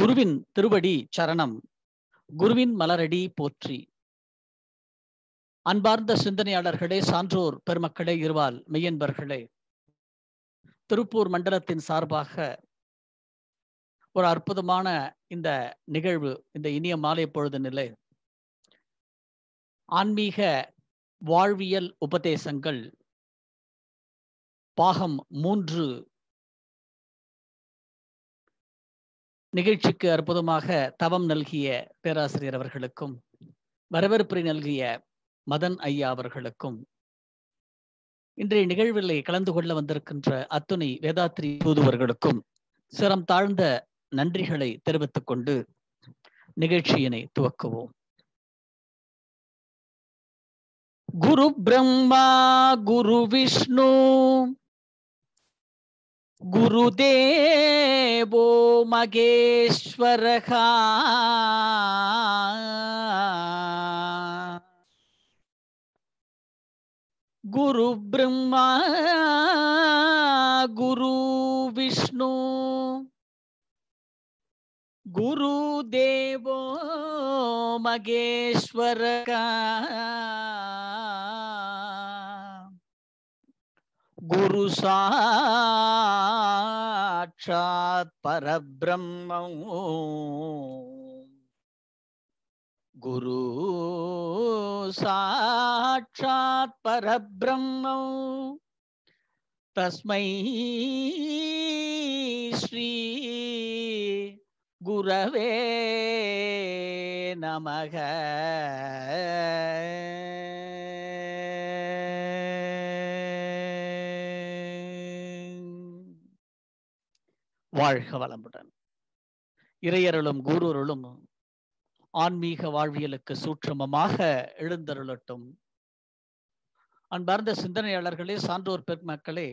குருவின் திருவடி சரணம் குருவின் மலரடி போற்றி அன்பார்ந்த சிந்தனையாளர்களே சான்றோர் பெருமக்களே இருவால் மெய்யன்பர்களே திருப்பூர் மண்டலத்தின் சார்பாக ஒரு அற்புதமான இந்த நிகழ்வு இந்த இனிய மாலை பொழுது நிலை ஆன்மீக வாழ்வியல் உபதேசங்கள் பாகம் மூன்று நிகழ்ச்சிக்கு அற்புதமாக தவம் நல்கிய பேராசிரியர் அவர்களுக்கும் வரவேற்புரை நல்கிய மதன் ஐயா அவர்களுக்கும் இன்றைய நிகழ்வில் கலந்து கொள்ள வந்திருக்கின்ற அத்துணை வேதாத்ரி தூதுவர்களுக்கும் சிரம் தாழ்ந்த நன்றிகளை தெரிவித்துக் கொண்டு நிகழ்ச்சியினை துவக்குவோம் குரு பிரம்மா குரு விஷ்ணு गुरुदेवो मगेश्वरः गुरुब्रह्मा गुरुविष्णु गुरुदेवो मगेश्वरः गुरु साक्षात् परब्रह्म गुरु साक्षात् परब्रह्म तस्मै श्री गुरवे नमः வாழ்க வளமுடன் இறையருளும் குருருளும் ஆன்மீக வாழ்வியலுக்கு சூற்றுமமாக எழுந்தருளட்டும் அன்பார்ந்த சிந்தனையாளர்களே சான்றோர் பெருமக்களே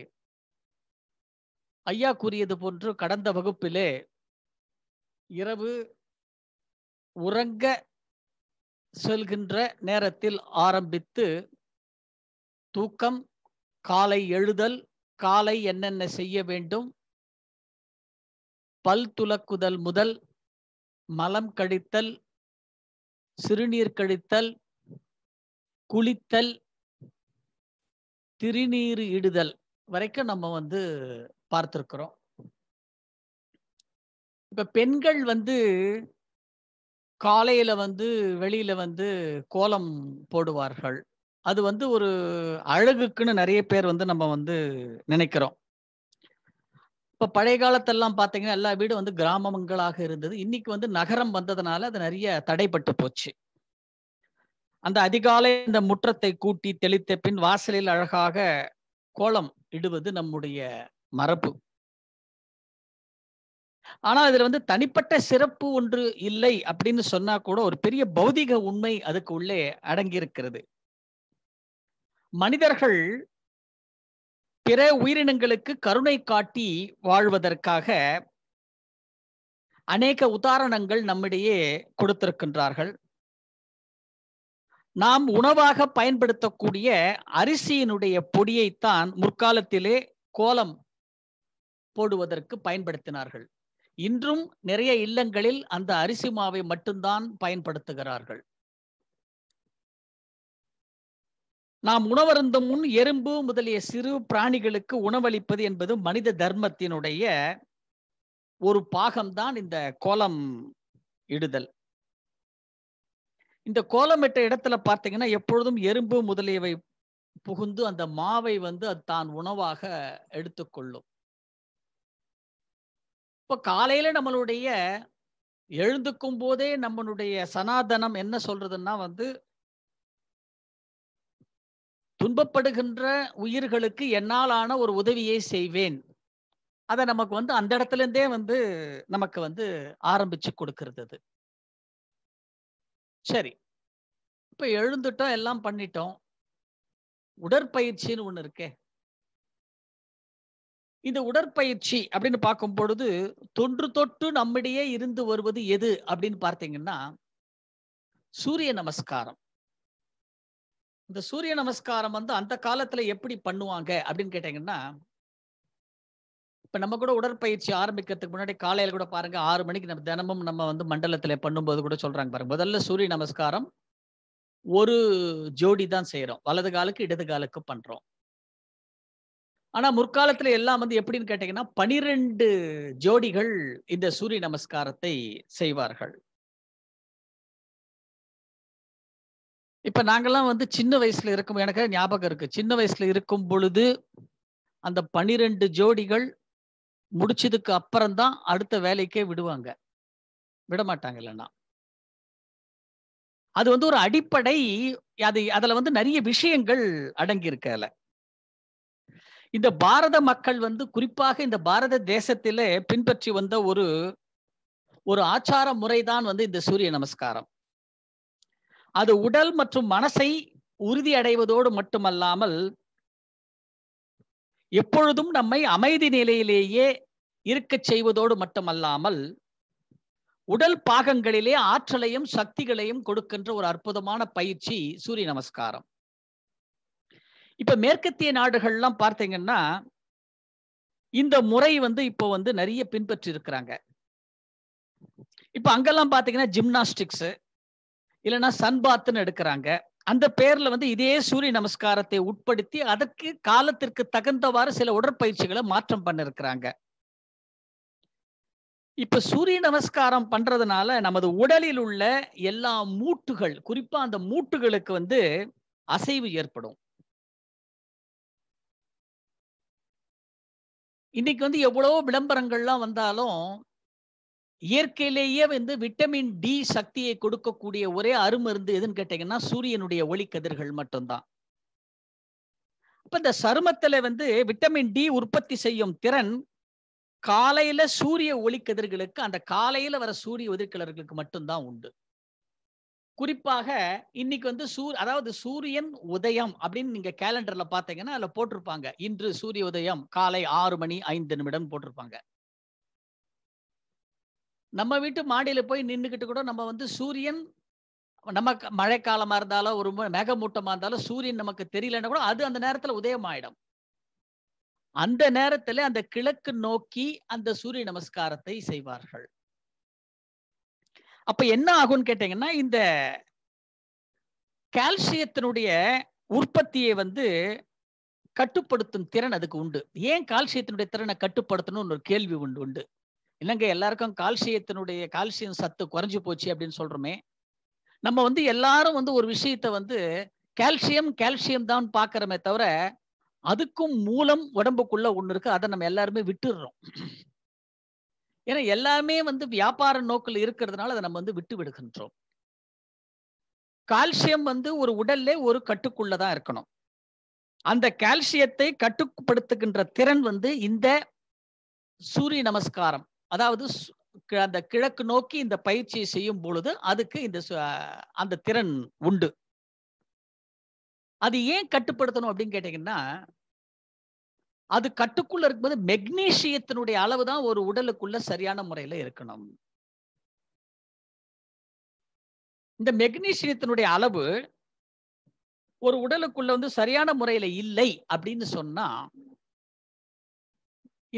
ஐயா கூறியது போன்று கடந்த வகுப்பிலே இரவு உறங்க செல்கின்ற நேரத்தில் ஆரம்பித்து தூக்கம் காலை எழுதல் காலை என்னென்ன செய்ய வேண்டும் பல் துலக்குதல் முதல் மலம் கழித்தல் சிறுநீர் கழித்தல் குளித்தல் திருநீர் இடுதல் வரைக்கும் நம்ம வந்து பார்த்துருக்குறோம் இப்ப பெண்கள் வந்து காலையில வந்து வெளியில வந்து கோலம் போடுவார்கள் அது வந்து ஒரு அழகுக்குன்னு நிறைய பேர் வந்து நம்ம வந்து நினைக்கிறோம் இப்ப பழைய காலத்தெல்லாம் பாத்தீங்கன்னா எல்லா வீடும் வந்து கிராமங்களாக இருந்தது இன்னைக்கு வந்து நகரம் வந்ததுனால அது நிறைய தடைப்பட்டு போச்சு அந்த அதிகாலை இந்த முற்றத்தை கூட்டி தெளித்த பின் வாசலில் அழகாக கோலம் இடுவது நம்முடைய மரபு ஆனா இதுல வந்து தனிப்பட்ட சிறப்பு ஒன்று இல்லை அப்படின்னு சொன்னா கூட ஒரு பெரிய பௌதிக உண்மை அதுக்கு உள்ளே அடங்கியிருக்கிறது மனிதர்கள் பிற உயிரினங்களுக்கு கருணை காட்டி வாழ்வதற்காக அநேக உதாரணங்கள் நம்மிடையே கொடுத்திருக்கின்றார்கள் நாம் உணவாக பயன்படுத்தக்கூடிய அரிசியினுடைய பொடியைத்தான் முற்காலத்திலே கோலம் போடுவதற்கு பயன்படுத்தினார்கள் இன்றும் நிறைய இல்லங்களில் அந்த அரிசி மாவை மட்டும்தான் பயன்படுத்துகிறார்கள் நாம் உணவருந்த முன் எறும்பு முதலிய சிறு பிராணிகளுக்கு உணவளிப்பது என்பது மனித தர்மத்தினுடைய ஒரு பாகம்தான் இந்த கோலம் இடுதல் இந்த கோலம் இட்ட இடத்துல பார்த்தீங்கன்னா எப்பொழுதும் எறும்பு முதலியவை புகுந்து அந்த மாவை வந்து அது தான் உணவாக எடுத்துக்கொள்ளும் இப்போ காலையில நம்மளுடைய எழுந்துக்கும் போதே நம்மளுடைய சனாதனம் என்ன சொல்றதுன்னா வந்து துன்பப்படுகின்ற உயிர்களுக்கு என்னாலான ஒரு உதவியை செய்வேன் அதை நமக்கு வந்து அந்த இடத்துல இருந்தே வந்து நமக்கு வந்து ஆரம்பிச்சு கொடுக்கறது அது சரி இப்ப எழுந்துட்டோம் எல்லாம் பண்ணிட்டோம் உடற்பயிற்சின்னு ஒண்ணு இருக்கே இந்த உடற்பயிற்சி அப்படின்னு பார்க்கும் பொழுது தொன்று தொட்டு நம்மிடையே இருந்து வருவது எது அப்படின்னு பார்த்தீங்கன்னா சூரிய நமஸ்காரம் இந்த சூரிய நமஸ்காரம் வந்து அந்த காலத்துல எப்படி பண்ணுவாங்க அப்படின்னு கேட்டீங்கன்னா இப்ப நம்ம கூட உடற்பயிற்சி ஆரம்பிக்கிறதுக்கு முன்னாடி காலையில கூட பாருங்க ஆறு மணிக்கு நம்ம தினமும் நம்ம வந்து மண்டலத்துல பண்ணும்போது கூட சொல்றாங்க பாருங்க முதல்ல சூரிய நமஸ்காரம் ஒரு ஜோடி தான் செய்யறோம் வலது காலுக்கு இடது காலுக்கு பண்றோம் ஆனா முற்காலத்துல எல்லாம் வந்து எப்படின்னு கேட்டீங்கன்னா பனிரெண்டு ஜோடிகள் இந்த சூரிய நமஸ்காரத்தை செய்வார்கள் இப்ப நாங்கெல்லாம் வந்து சின்ன வயசுல இருக்கும் எனக்கு ஞாபகம் இருக்கு சின்ன வயசுல இருக்கும் பொழுது அந்த பனிரெண்டு ஜோடிகள் முடிச்சதுக்கு அப்புறம்தான் அடுத்த வேலைக்கே விடுவாங்க விட மாட்டாங்க இல்லைன்னா அது வந்து ஒரு அடிப்படை அது அதுல வந்து நிறைய விஷயங்கள் அடங்கியிருக்கல இந்த பாரத மக்கள் வந்து குறிப்பாக இந்த பாரத தேசத்திலே பின்பற்றி வந்த ஒரு ஒரு ஆச்சார முறைதான் வந்து இந்த சூரிய நமஸ்காரம் அது உடல் மற்றும் மனசை உறுதி அடைவதோடு மட்டுமல்லாமல் எப்பொழுதும் நம்மை அமைதி நிலையிலேயே இருக்க செய்வதோடு மட்டுமல்லாமல் உடல் பாகங்களிலே ஆற்றலையும் சக்திகளையும் கொடுக்கின்ற ஒரு அற்புதமான பயிற்சி சூரிய நமஸ்காரம் இப்ப மேற்கத்திய நாடுகள்லாம் பார்த்தீங்கன்னா இந்த முறை வந்து இப்போ வந்து நிறைய பின்பற்றி இருக்கிறாங்க இப்ப அங்கெல்லாம் பாத்தீங்கன்னா ஜிம்னாஸ்டிக்ஸ் இல்லைன்னா சன்பாத்துன்னு எடுக்கிறாங்க அந்த பேர்ல வந்து இதே சூரிய நமஸ்காரத்தை உட்படுத்தி அதற்கு காலத்திற்கு தகுந்தவாறு சில உடற்பயிற்சிகளை மாற்றம் பண்ணிருக்கிறாங்க இப்ப சூரிய நமஸ்காரம் பண்றதுனால நமது உடலில் உள்ள எல்லா மூட்டுகள் குறிப்பா அந்த மூட்டுகளுக்கு வந்து அசைவு ஏற்படும் இன்னைக்கு வந்து எவ்வளவோ விளம்பரங்கள்லாம் வந்தாலும் இயற்கையிலேயே வந்து விட்டமின் டி சக்தியை கொடுக்கக்கூடிய ஒரே அருமருந்து எதுன்னு கேட்டீங்கன்னா சூரியனுடைய ஒளி கதிர்கள் மட்டும்தான் அப்ப இந்த சருமத்துல வந்து விட்டமின் டி உற்பத்தி செய்யும் திறன் காலையில சூரிய ஒளிக்கதிர்களுக்கு அந்த காலையில வர சூரிய உதிர்கிழர்களுக்கு மட்டும்தான் உண்டு குறிப்பாக இன்னைக்கு வந்து சூ அதாவது சூரியன் உதயம் அப்படின்னு நீங்க கேலண்டர்ல பாத்தீங்கன்னா அதுல போட்டிருப்பாங்க இன்று சூரிய உதயம் காலை ஆறு மணி ஐந்து நிமிடம் போட்டிருப்பாங்க நம்ம வீட்டு மாடியில் போய் நின்றுக்கிட்டு கூட நம்ம வந்து சூரியன் நம்ம மழைக்காலமாக இருந்தாலும் ஒரு மேகமூட்டமாக இருந்தாலும் சூரியன் நமக்கு தெரியலன்னா கூட அது அந்த நேரத்தில் உதயமாயிடும் அந்த நேரத்தில் அந்த கிழக்கு நோக்கி அந்த சூரிய நமஸ்காரத்தை செய்வார்கள் அப்ப என்ன ஆகும்னு கேட்டீங்கன்னா இந்த கால்சியத்தினுடைய உற்பத்தியை வந்து கட்டுப்படுத்தும் திறன் அதுக்கு உண்டு ஏன் கால்சியத்தினுடைய திறனை கட்டுப்படுத்தணும்னு ஒரு கேள்வி உண்டு உண்டு இல்லைங்க எல்லாருக்கும் கால்சியத்தினுடைய கால்சியம் சத்து குறைஞ்சு போச்சு அப்படின்னு சொல்றோமே நம்ம வந்து எல்லாரும் வந்து ஒரு விஷயத்த வந்து கால்சியம் கால்சியம் தான் பார்க்குறோமே தவிர அதுக்கும் மூலம் உடம்புக்குள்ள ஒன்று இருக்கு அதை நம்ம எல்லாருமே விட்டுடுறோம் ஏன்னா எல்லாமே வந்து வியாபார நோக்கில் இருக்கிறதுனால அதை நம்ம வந்து விட்டு விடுகின்றோம் கால்சியம் வந்து ஒரு உடல்ல ஒரு கட்டுக்குள்ளதான் இருக்கணும் அந்த கால்சியத்தை கட்டுப்படுத்துகின்ற திறன் வந்து இந்த சூரிய நமஸ்காரம் அதாவது அந்த கிழக்கு நோக்கி இந்த பயிற்சியை செய்யும் பொழுது அதுக்கு இந்த அந்த திறன் உண்டு அது ஏன் கட்டுப்படுத்தணும் அப்படின்னு கேட்டீங்கன்னா அது கட்டுக்குள்ள இருக்கும்போது மெக்னீசியத்தினுடைய அளவு தான் ஒரு உடலுக்குள்ள சரியான முறையில இருக்கணும் இந்த மெக்னீசியத்தினுடைய அளவு ஒரு உடலுக்குள்ள வந்து சரியான முறையில இல்லை அப்படின்னு சொன்னா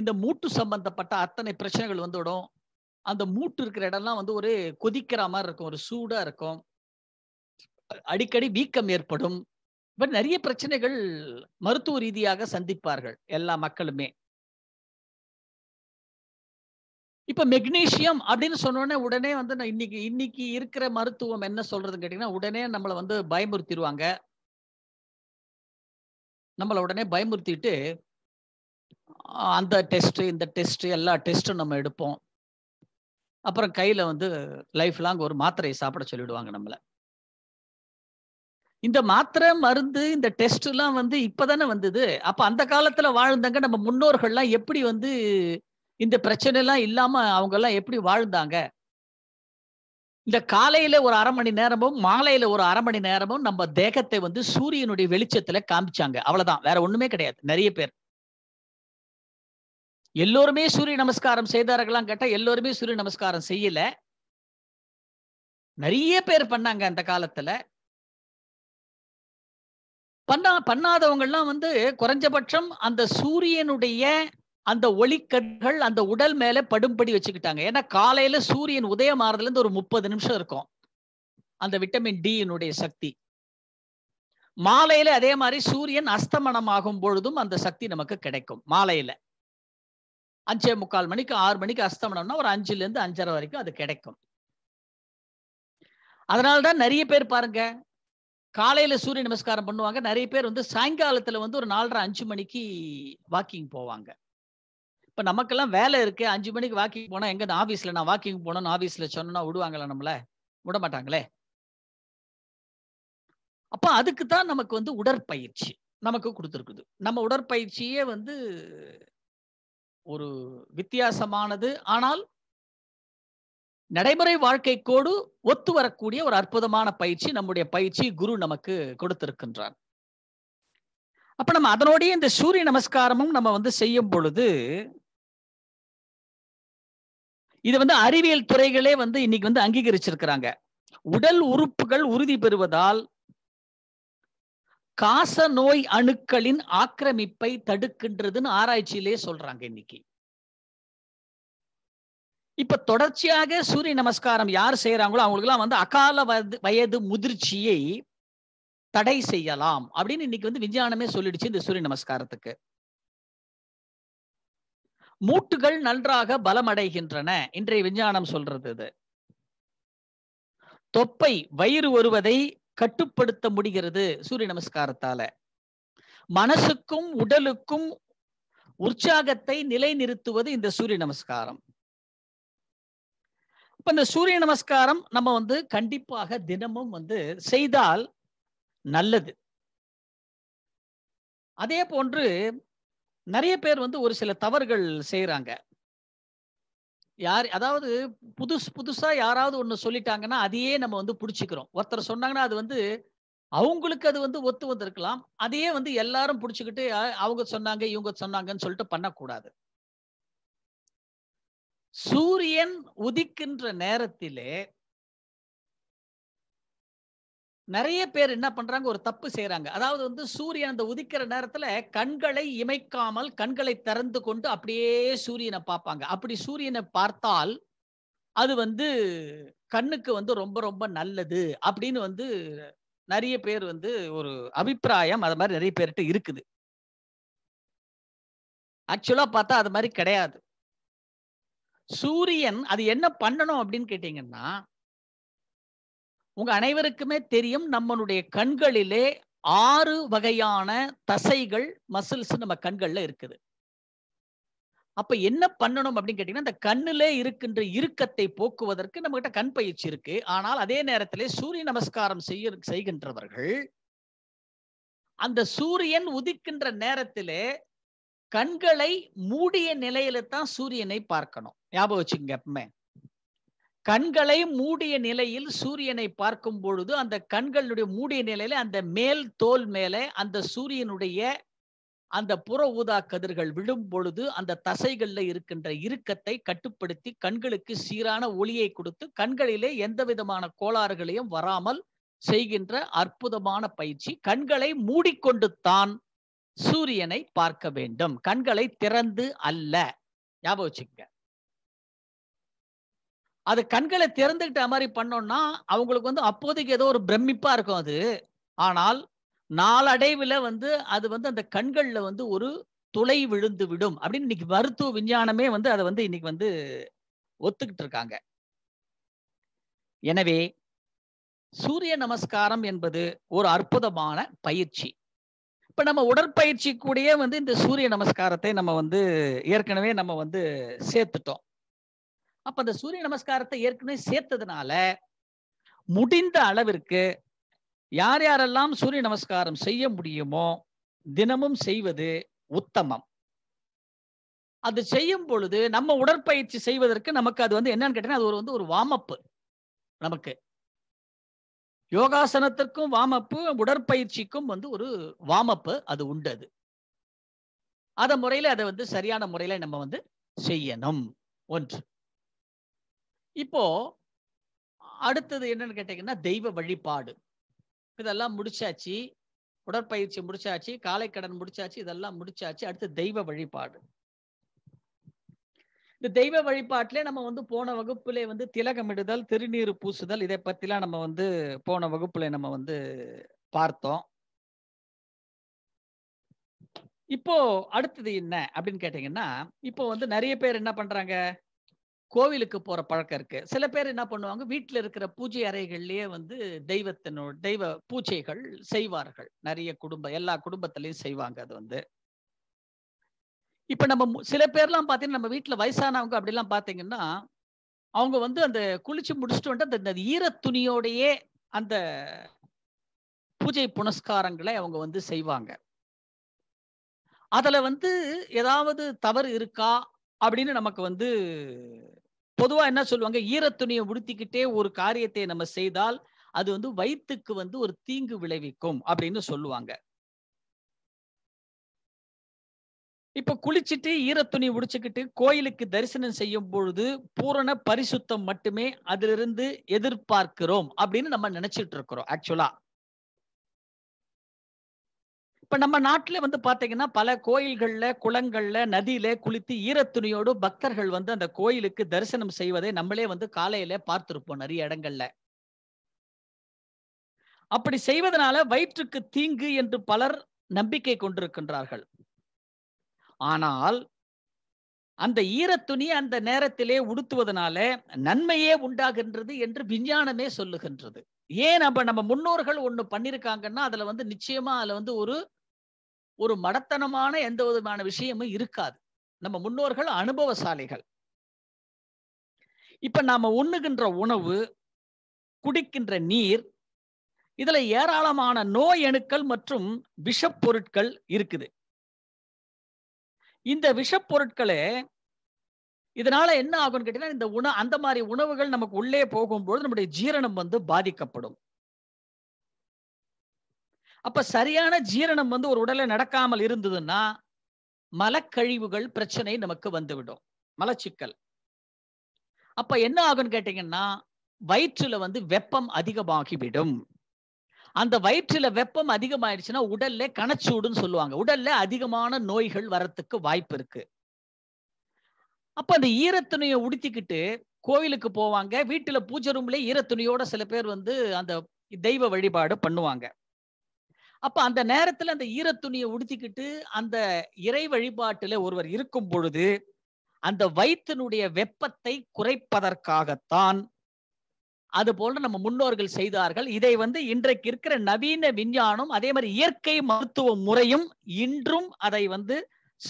இந்த மூட்டு சம்பந்தப்பட்ட அத்தனை பிரச்சனைகள் வந்துவிடும் அந்த மூட்டு இருக்கிற இடம்லாம் வந்து ஒரு கொதிக்கிற மாதிரி இருக்கும் ஒரு சூடா இருக்கும் அடிக்கடி வீக்கம் ஏற்படும் இப்ப நிறைய பிரச்சனைகள் மருத்துவ ரீதியாக சந்திப்பார்கள் எல்லா மக்களுமே இப்ப மெக்னீஷியம் அப்படின்னு சொன்னோடனே உடனே வந்து நான் இன்னைக்கு இன்னைக்கு இருக்கிற மருத்துவம் என்ன சொல்றதுன்னு கேட்டீங்கன்னா உடனே நம்மளை வந்து பயமுறுத்திடுவாங்க நம்மளை உடனே பயமுறுத்திட்டு அந்த டெஸ்ட்டு இந்த டெஸ்ட்டு எல்லா டெஸ்ட்டும் நம்ம எடுப்போம் அப்புறம் கையில் வந்து லைஃப் லாங் ஒரு மாத்திரையை சாப்பிட சொல்லிவிடுவாங்க நம்மளை இந்த மாத்திரை மருந்து இந்த டெஸ்ட்லாம் வந்து இப்போதானே வந்தது அப்போ அந்த காலத்தில் வாழ்ந்தாங்க நம்ம முன்னோர்கள்லாம் எப்படி வந்து இந்த பிரச்சனைலாம் இல்லாமல் அவங்கெல்லாம் எப்படி வாழ்ந்தாங்க இந்த காலையில் ஒரு அரை மணி நேரமும் மாலையில் ஒரு அரை மணி நேரமும் நம்ம தேகத்தை வந்து சூரியனுடைய வெளிச்சத்தில் காமிச்சாங்க அவ்வளோதான் வேற ஒன்றுமே கிடையாது நிறைய பேர் எல்லோருமே சூரிய நமஸ்காரம் செய்தார்களாம் கேட்டால் எல்லோருமே சூரிய நமஸ்காரம் செய்யல நிறைய பேர் பண்ணாங்க அந்த காலத்துல பண்ணா பண்ணாதவங்கெல்லாம் வந்து குறைஞ்சபட்சம் அந்த சூரியனுடைய அந்த ஒளிக்கற்கள் அந்த உடல் மேல படும்படி வச்சுக்கிட்டாங்க ஏன்னா காலையில சூரியன் உதயம் ஆறுதுல இருந்து ஒரு முப்பது நிமிஷம் இருக்கும் அந்த விட்டமின் டியினுடைய சக்தி மாலையில அதே மாதிரி சூரியன் அஸ்தமனம் ஆகும் பொழுதும் அந்த சக்தி நமக்கு கிடைக்கும் மாலையில அஞ்சே முக்கால் மணிக்கு ஆறு மணிக்கு அஸ்தமனம்னா ஒரு அஞ்சுல இருந்து அஞ்சரை வரைக்கும் அது கிடைக்கும் தான் நிறைய பேர் பாருங்க காலையில சூரிய நமஸ்காரம் பண்ணுவாங்க நிறைய பேர் வந்து சாயங்காலத்துல வந்து ஒரு நாலரை அஞ்சு மணிக்கு வாக்கிங் போவாங்க இப்ப நமக்கெல்லாம் வேலை இருக்கு அஞ்சு மணிக்கு வாக்கிங் போனா எங்க ஆபீஸ்ல நான் வாக்கிங் போனோம்னு ஆபீஸ்ல சொன்னோம்னா விடுவாங்களா நம்மள விட மாட்டாங்களே அப்ப அதுக்கு தான் நமக்கு வந்து உடற்பயிற்சி நமக்கு கொடுத்துருக்குது நம்ம உடற்பயிற்சியே வந்து ஒரு வித்தியாசமானது ஆனால் நடைமுறை வாழ்க்கைக்கோடு ஒத்து வரக்கூடிய ஒரு அற்புதமான பயிற்சி நம்முடைய பயிற்சி குரு நமக்கு கொடுத்திருக்கின்றார் அப்ப நம்ம அதனோடய இந்த சூரிய நமஸ்காரமும் நம்ம வந்து செய்யும் பொழுது இது வந்து அறிவியல் துறைகளே வந்து இன்னைக்கு வந்து அங்கீகரிச்சிருக்கிறாங்க உடல் உறுப்புகள் உறுதி பெறுவதால் காச நோய் அணுக்களின் ஆக்கிரமிப்பை தடுக்கின்றதுன்னு ஆராய்ச்சியிலே சொல்றாங்க இன்னைக்கு இப்ப தொடர்ச்சியாக சூரிய நமஸ்காரம் யார் செய்யறாங்களோ அவங்களுக்கு எல்லாம் வந்து அகால வயது வயது முதிர்ச்சியை தடை செய்யலாம் அப்படின்னு இன்னைக்கு வந்து விஞ்ஞானமே சொல்லிடுச்சு இந்த சூரிய நமஸ்காரத்துக்கு மூட்டுகள் நன்றாக பலமடைகின்றன இன்றைய விஞ்ஞானம் சொல்றது இது தொப்பை வயிறு வருவதை கட்டுப்படுத்த முடிகிறது சூரிய நமஸ்காரத்தால மனசுக்கும் உடலுக்கும் உற்சாகத்தை நிலைநிறுத்துவது இந்த சூரிய நமஸ்காரம் இப்ப இந்த சூரிய நமஸ்காரம் நம்ம வந்து கண்டிப்பாக தினமும் வந்து செய்தால் நல்லது அதே போன்று நிறைய பேர் வந்து ஒரு சில தவறுகள் செய்யறாங்க யார் அதாவது புதுசு புதுசா யாராவது ஒண்ணு சொல்லிட்டாங்கன்னா அதையே நம்ம வந்து பிடிச்சிக்கிறோம் ஒருத்தர் சொன்னாங்கன்னா அது வந்து அவங்களுக்கு அது வந்து ஒத்து வந்திருக்கலாம் அதையே வந்து எல்லாரும் பிடிச்சிக்கிட்டு அவங்க சொன்னாங்க இவங்க சொன்னாங்கன்னு சொல்லிட்டு பண்ணக்கூடாது சூரியன் உதிக்கின்ற நேரத்திலே நிறைய பேர் என்ன பண்றாங்க ஒரு தப்பு செய்யறாங்க அதாவது வந்து சூரியன் அந்த உதிக்கிற நேரத்துல கண்களை இமைக்காமல் கண்களை திறந்து கொண்டு அப்படியே சூரியனை பார்ப்பாங்க அப்படி சூரியனை பார்த்தால் அது வந்து கண்ணுக்கு வந்து ரொம்ப ரொம்ப நல்லது அப்படின்னு வந்து நிறைய பேர் வந்து ஒரு அபிப்பிராயம் அது மாதிரி நிறைய பேர்கிட்ட இருக்குது ஆக்சுவலா பார்த்தா அது மாதிரி கிடையாது சூரியன் அது என்ன பண்ணணும் அப்படின்னு கேட்டீங்கன்னா உங்க அனைவருக்குமே தெரியும் நம்மளுடைய கண்களிலே ஆறு வகையான தசைகள் மசில்ஸ் நம்ம கண்கள்ல இருக்குது அப்ப என்ன பண்ணணும் அப்படின்னு கேட்டீங்கன்னா அந்த கண்ணிலே இருக்கின்ற இறுக்கத்தை போக்குவதற்கு நம்ம கிட்ட கண் பயிற்சி இருக்கு ஆனால் அதே நேரத்திலே சூரிய நமஸ்காரம் செய்ய செய்கின்றவர்கள் அந்த சூரியன் உதிக்கின்ற நேரத்திலே கண்களை மூடிய நிலையில தான் சூரியனை பார்க்கணும் ஞாபகம் வச்சுக்கோங்க எப்பவுமே கண்களை மூடிய நிலையில் சூரியனை பார்க்கும் பொழுது அந்த கண்களுடைய மூடிய நிலையில அந்த மேல் தோல் மேலே அந்த சூரியனுடைய அந்த புற ஊதா கதிர்கள் விழும் பொழுது அந்த தசைகள்ல இருக்கின்ற இறுக்கத்தை கட்டுப்படுத்தி கண்களுக்கு சீரான ஒளியை கொடுத்து கண்களிலே எந்த விதமான கோளாறுகளையும் வராமல் செய்கின்ற அற்புதமான பயிற்சி கண்களை மூடிக்கொண்டு தான் சூரியனை பார்க்க வேண்டும் கண்களை திறந்து அல்ல ஞாபகம் வச்சுக்கோங்க அது கண்களை திறந்துக்கிட்ட மாதிரி பண்ணோம்னா அவங்களுக்கு வந்து அப்போதைக்கு ஏதோ ஒரு பிரமிப்பா இருக்கும் அது ஆனால் நாளடைவில் வந்து அது வந்து அந்த கண்களில் வந்து ஒரு துளை விழுந்து விடும் அப்படின்னு இன்னைக்கு மருத்துவ விஞ்ஞானமே வந்து அதை வந்து இன்னைக்கு வந்து ஒத்துக்கிட்டு இருக்காங்க எனவே சூரிய நமஸ்காரம் என்பது ஒரு அற்புதமான பயிற்சி இப்ப நம்ம உடற்பயிற்சி கூடயே வந்து இந்த சூரிய நமஸ்காரத்தை நம்ம வந்து ஏற்கனவே நம்ம வந்து சேர்த்துட்டோம் அப்ப அந்த சூரிய நமஸ்காரத்தை ஏற்கனவே சேர்த்ததுனால முடிந்த அளவிற்கு யார் யாரெல்லாம் சூரிய நமஸ்காரம் செய்ய முடியுமோ தினமும் செய்வது உத்தமம் அது செய்யும் பொழுது நம்ம உடற்பயிற்சி செய்வதற்கு நமக்கு அது வந்து என்னன்னு கேட்டீங்கன்னா அது ஒரு வந்து ஒரு வாமப்பு நமக்கு யோகாசனத்திற்கும் வாமப்பு உடற்பயிற்சிக்கும் வந்து ஒரு வாமப்பு அது உண்டு அது முறையில அதை வந்து சரியான முறையில நம்ம வந்து செய்யணும் ஒன்று இப்போ அடுத்தது என்னன்னு கேட்டீங்கன்னா தெய்வ வழிபாடு இதெல்லாம் முடிச்சாச்சு உடற்பயிற்சி முடிச்சாச்சு காலை கடன் முடிச்சாச்சு இதெல்லாம் முடிச்சாச்சு அடுத்து தெய்வ வழிபாடு இந்த தெய்வ வழிபாட்டிலே நம்ம வந்து போன வகுப்புல வந்து திலகமிடுதல் திருநீர் பூசுதல் இதை பத்திலாம் நம்ம வந்து போன வகுப்புல நம்ம வந்து பார்த்தோம் இப்போ அடுத்தது என்ன அப்படின்னு கேட்டீங்கன்னா இப்போ வந்து நிறைய பேர் என்ன பண்றாங்க கோவிலுக்கு போற பழக்கம் இருக்கு சில பேர் என்ன பண்ணுவாங்க வீட்டில் இருக்கிற பூஜை அறைகள்லயே வந்து தெய்வத்தினோட தெய்வ பூஜைகள் செய்வார்கள் நிறைய குடும்ப எல்லா குடும்பத்திலையும் செய்வாங்க அது வந்து இப்ப நம்ம சில பேர்லாம் பார்த்தீங்கன்னா நம்ம வீட்டில் வயசானவங்க அப்படிலாம் பார்த்தீங்கன்னா அவங்க வந்து அந்த குளிச்சு முடிச்சுட்டு வந்து அந்த ஈர துணியோடையே அந்த பூஜை புனஸ்காரங்களை அவங்க வந்து செய்வாங்க அதுல வந்து ஏதாவது தவறு இருக்கா அப்படின்னு நமக்கு வந்து பொதுவா என்ன சொல்லுவாங்க ஈரத்துணியை உடுத்திக்கிட்டே ஒரு காரியத்தை நம்ம செய்தால் அது வந்து வயிற்றுக்கு வந்து ஒரு தீங்கு விளைவிக்கும் அப்படின்னு சொல்லுவாங்க இப்ப குளிச்சுட்டு ஈரத்துணி உடிச்சுக்கிட்டு கோயிலுக்கு தரிசனம் செய்யும் பொழுது பூரண பரிசுத்தம் மட்டுமே அதிலிருந்து எதிர்பார்க்கிறோம் அப்படின்னு நம்ம நினைச்சிட்டு இருக்கிறோம் ஆக்சுவலா இப்ப நம்ம நாட்டுல வந்து பாத்தீங்கன்னா பல கோயில்கள்ல குளங்கள்ல நதியில குளித்து ஈரத்துணியோடு பக்தர்கள் வந்து அந்த கோயிலுக்கு தரிசனம் செய்வதை நம்மளே வந்து காலையில பார்த்திருப்போம் நிறைய இடங்கள்ல அப்படி செய்வதனால வயிற்றுக்கு தீங்கு என்று பலர் நம்பிக்கை கொண்டிருக்கின்றார்கள் ஆனால் அந்த ஈரத்துணி அந்த நேரத்திலே உடுத்துவதனால நன்மையே உண்டாகின்றது என்று விஞ்ஞானமே சொல்லுகின்றது ஏன் நம்ம நம்ம முன்னோர்கள் ஒண்ணு பண்ணிருக்காங்கன்னா அதுல வந்து நிச்சயமா அதுல வந்து ஒரு ஒரு மடத்தனமான எந்த விதமான விஷயமும் இருக்காது நம்ம முன்னோர்கள் அனுபவசாலிகள் இப்ப நாம உண்ணுகின்ற உணவு குடிக்கின்ற நீர் இதுல ஏராளமான நோய் அணுக்கள் மற்றும் விஷப்பொருட்கள் இருக்குது இந்த விஷப்பொருட்களே இதனால என்ன ஆகும்னு கேட்டீங்கன்னா இந்த உண அந்த மாதிரி உணவுகள் நமக்கு உள்ளே போகும்போது நம்முடைய ஜீரணம் வந்து பாதிக்கப்படும் அப்ப சரியான ஜீரணம் வந்து ஒரு உடல்ல நடக்காமல் இருந்ததுன்னா மலக்கழிவுகள் பிரச்சனை நமக்கு வந்துவிடும் மலச்சிக்கல் அப்ப என்ன ஆகும்னு கேட்டீங்கன்னா வயிற்றுல வந்து வெப்பம் அதிகமாகிவிடும் அந்த வயிற்றுல வெப்பம் அதிகமாயிடுச்சுன்னா உடல்ல கணச்சூடுன்னு சொல்லுவாங்க உடல்ல அதிகமான நோய்கள் வரத்துக்கு வாய்ப்பு இருக்கு அப்ப அந்த ஈரத்துணியை உடுத்திக்கிட்டு கோவிலுக்கு போவாங்க வீட்டுல பூஜை ரூம்ல ஈரத்துணியோட சில பேர் வந்து அந்த தெய்வ வழிபாடு பண்ணுவாங்க அப்ப அந்த நேரத்துல அந்த ஈரத்துணியை உடுத்திக்கிட்டு அந்த இறை வழிபாட்டுல ஒருவர் இருக்கும் பொழுது அந்த வயிற்றினுடைய வெப்பத்தை குறைப்பதற்காகத்தான் அது போல நம்ம முன்னோர்கள் செய்தார்கள் இதை வந்து இன்றைக்கு இருக்கிற நவீன விஞ்ஞானம் அதே மாதிரி இயற்கை மருத்துவ முறையும் இன்றும் அதை வந்து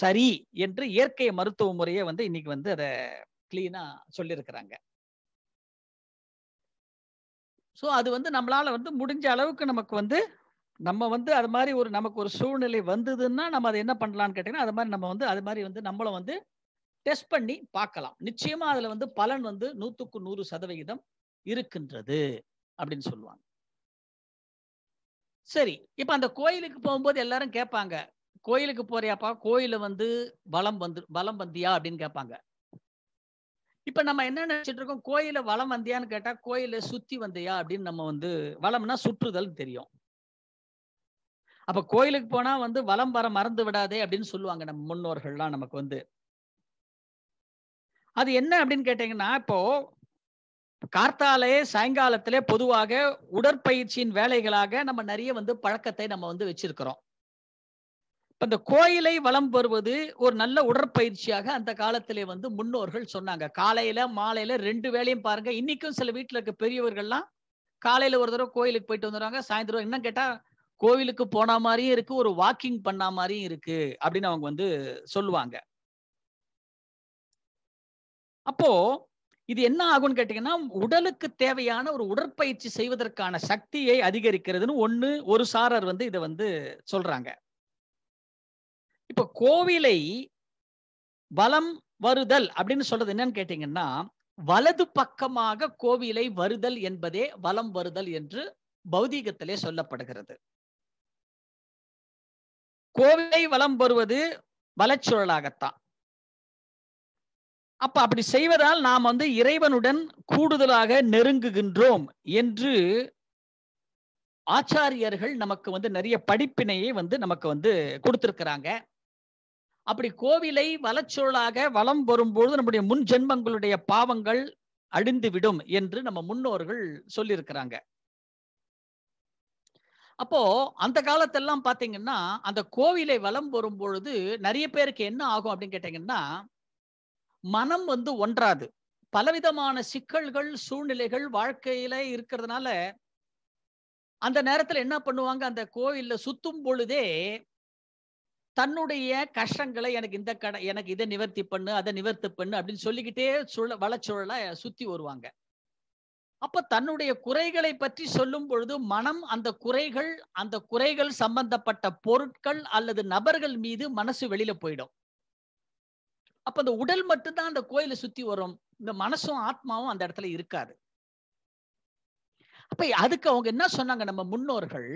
சரி என்று இயற்கை மருத்துவ முறையை வந்து இன்னைக்கு வந்து அதை கிளீனா சொல்லியிருக்கிறாங்க ஸோ அது வந்து நம்மளால வந்து முடிஞ்ச அளவுக்கு நமக்கு வந்து நம்ம வந்து அது மாதிரி ஒரு நமக்கு ஒரு சூழ்நிலை வந்ததுன்னா நம்ம அதை என்ன பண்ணலான்னு கேட்டீங்கன்னா அது மாதிரி நம்ம வந்து அது மாதிரி வந்து நம்மளை வந்து டெஸ்ட் பண்ணி பார்க்கலாம் நிச்சயமா அதுல வந்து பலன் வந்து நூத்துக்கு நூறு சதவிகிதம் இருக்கின்றது அப்படின்னு சொல்லுவாங்க சரி இப்ப அந்த கோயிலுக்கு போகும்போது எல்லாரும் கேட்பாங்க கோயிலுக்கு போறியாப்பா கோயில வந்து பலம் வந்து பலம் வந்தியா அப்படின்னு கேட்பாங்க இப்ப நம்ம என்ன நினைச்சிட்டு இருக்கோம் கோயில வளம் வந்தியான்னு கேட்டா கோயில சுத்தி வந்தியா அப்படின்னு நம்ம வந்து வளம்னா சுற்றுதல் தெரியும் அப்ப கோயிலுக்கு போனா வந்து வலம் வர மறந்து விடாதே அப்படின்னு சொல்லுவாங்க நம்ம முன்னோர்கள்லாம் நமக்கு வந்து அது என்ன அப்படின்னு கேட்டீங்கன்னா இப்போ கார்த்தாலே சாயங்காலத்திலே பொதுவாக உடற்பயிற்சியின் வேலைகளாக நம்ம நிறைய வந்து பழக்கத்தை நம்ம வந்து வச்சிருக்கிறோம் இப்ப இந்த கோயிலை வளம் பெறுவது ஒரு நல்ல உடற்பயிற்சியாக அந்த காலத்திலே வந்து முன்னோர்கள் சொன்னாங்க காலையில மாலையில ரெண்டு வேலையும் பாருங்க இன்னைக்கும் சில வீட்டுல இருக்க பெரியவர்கள்லாம் காலையில ஒரு தடவை கோயிலுக்கு போயிட்டு வந்துடுவாங்க சாயந்தரம் என்ன கேட்டா கோவிலுக்கு போன மாதிரியும் இருக்கு ஒரு வாக்கிங் பண்ண மாதிரியும் இருக்கு அப்படின்னு அவங்க வந்து சொல்லுவாங்க அப்போ இது என்ன ஆகும்னு கேட்டீங்கன்னா உடலுக்கு தேவையான ஒரு உடற்பயிற்சி செய்வதற்கான சக்தியை அதிகரிக்கிறதுன்னு ஒண்ணு ஒரு சாரர் வந்து இதை வந்து சொல்றாங்க இப்ப கோவிலை வலம் வருதல் அப்படின்னு சொல்றது என்னன்னு கேட்டீங்கன்னா வலது பக்கமாக கோவிலை வருதல் என்பதே வலம் வருதல் என்று பௌதீகத்திலே சொல்லப்படுகிறது கோவிலை வலம் வருவது வலச்சுழலாகத்தான் அப்ப அப்படி செய்வதால் நாம் வந்து இறைவனுடன் கூடுதலாக நெருங்குகின்றோம் என்று ஆச்சாரியர்கள் நமக்கு வந்து நிறைய படிப்பினையை வந்து நமக்கு வந்து கொடுத்திருக்கிறாங்க அப்படி கோவிலை வலச்சுழலாக வளம் வரும்பொழுது நம்முடைய முன் ஜென்மங்களுடைய பாவங்கள் அழிந்துவிடும் என்று நம்ம முன்னோர்கள் சொல்லியிருக்கிறாங்க அப்போ அந்த காலத்தெல்லாம் பார்த்தீங்கன்னா அந்த கோவிலை வலம் வரும் பொழுது நிறைய பேருக்கு என்ன ஆகும் அப்படின்னு கேட்டீங்கன்னா மனம் வந்து ஒன்றாது பலவிதமான சிக்கல்கள் சூழ்நிலைகள் வாழ்க்கையில இருக்கிறதுனால அந்த நேரத்துல என்ன பண்ணுவாங்க அந்த கோவில்ல சுத்தும் பொழுதே தன்னுடைய கஷ்டங்களை எனக்கு இந்த கடை எனக்கு இதை நிவர்த்தி பண்ணு அதை நிவர்த்தி பண்ணு அப்படின்னு சொல்லிக்கிட்டே சுழ வளச்சூழலை சுத்தி வருவாங்க அப்ப தன்னுடைய குறைகளை பற்றி சொல்லும் பொழுது மனம் அந்த குறைகள் அந்த குறைகள் சம்பந்தப்பட்ட பொருட்கள் அல்லது நபர்கள் மீது மனசு வெளியில போயிடும் அப்ப அந்த உடல் மட்டும்தான் அந்த கோயிலை சுத்தி வரும் இந்த மனசும் ஆத்மாவும் அந்த இடத்துல இருக்காது அப்ப அதுக்கு அவங்க என்ன சொன்னாங்க நம்ம முன்னோர்கள்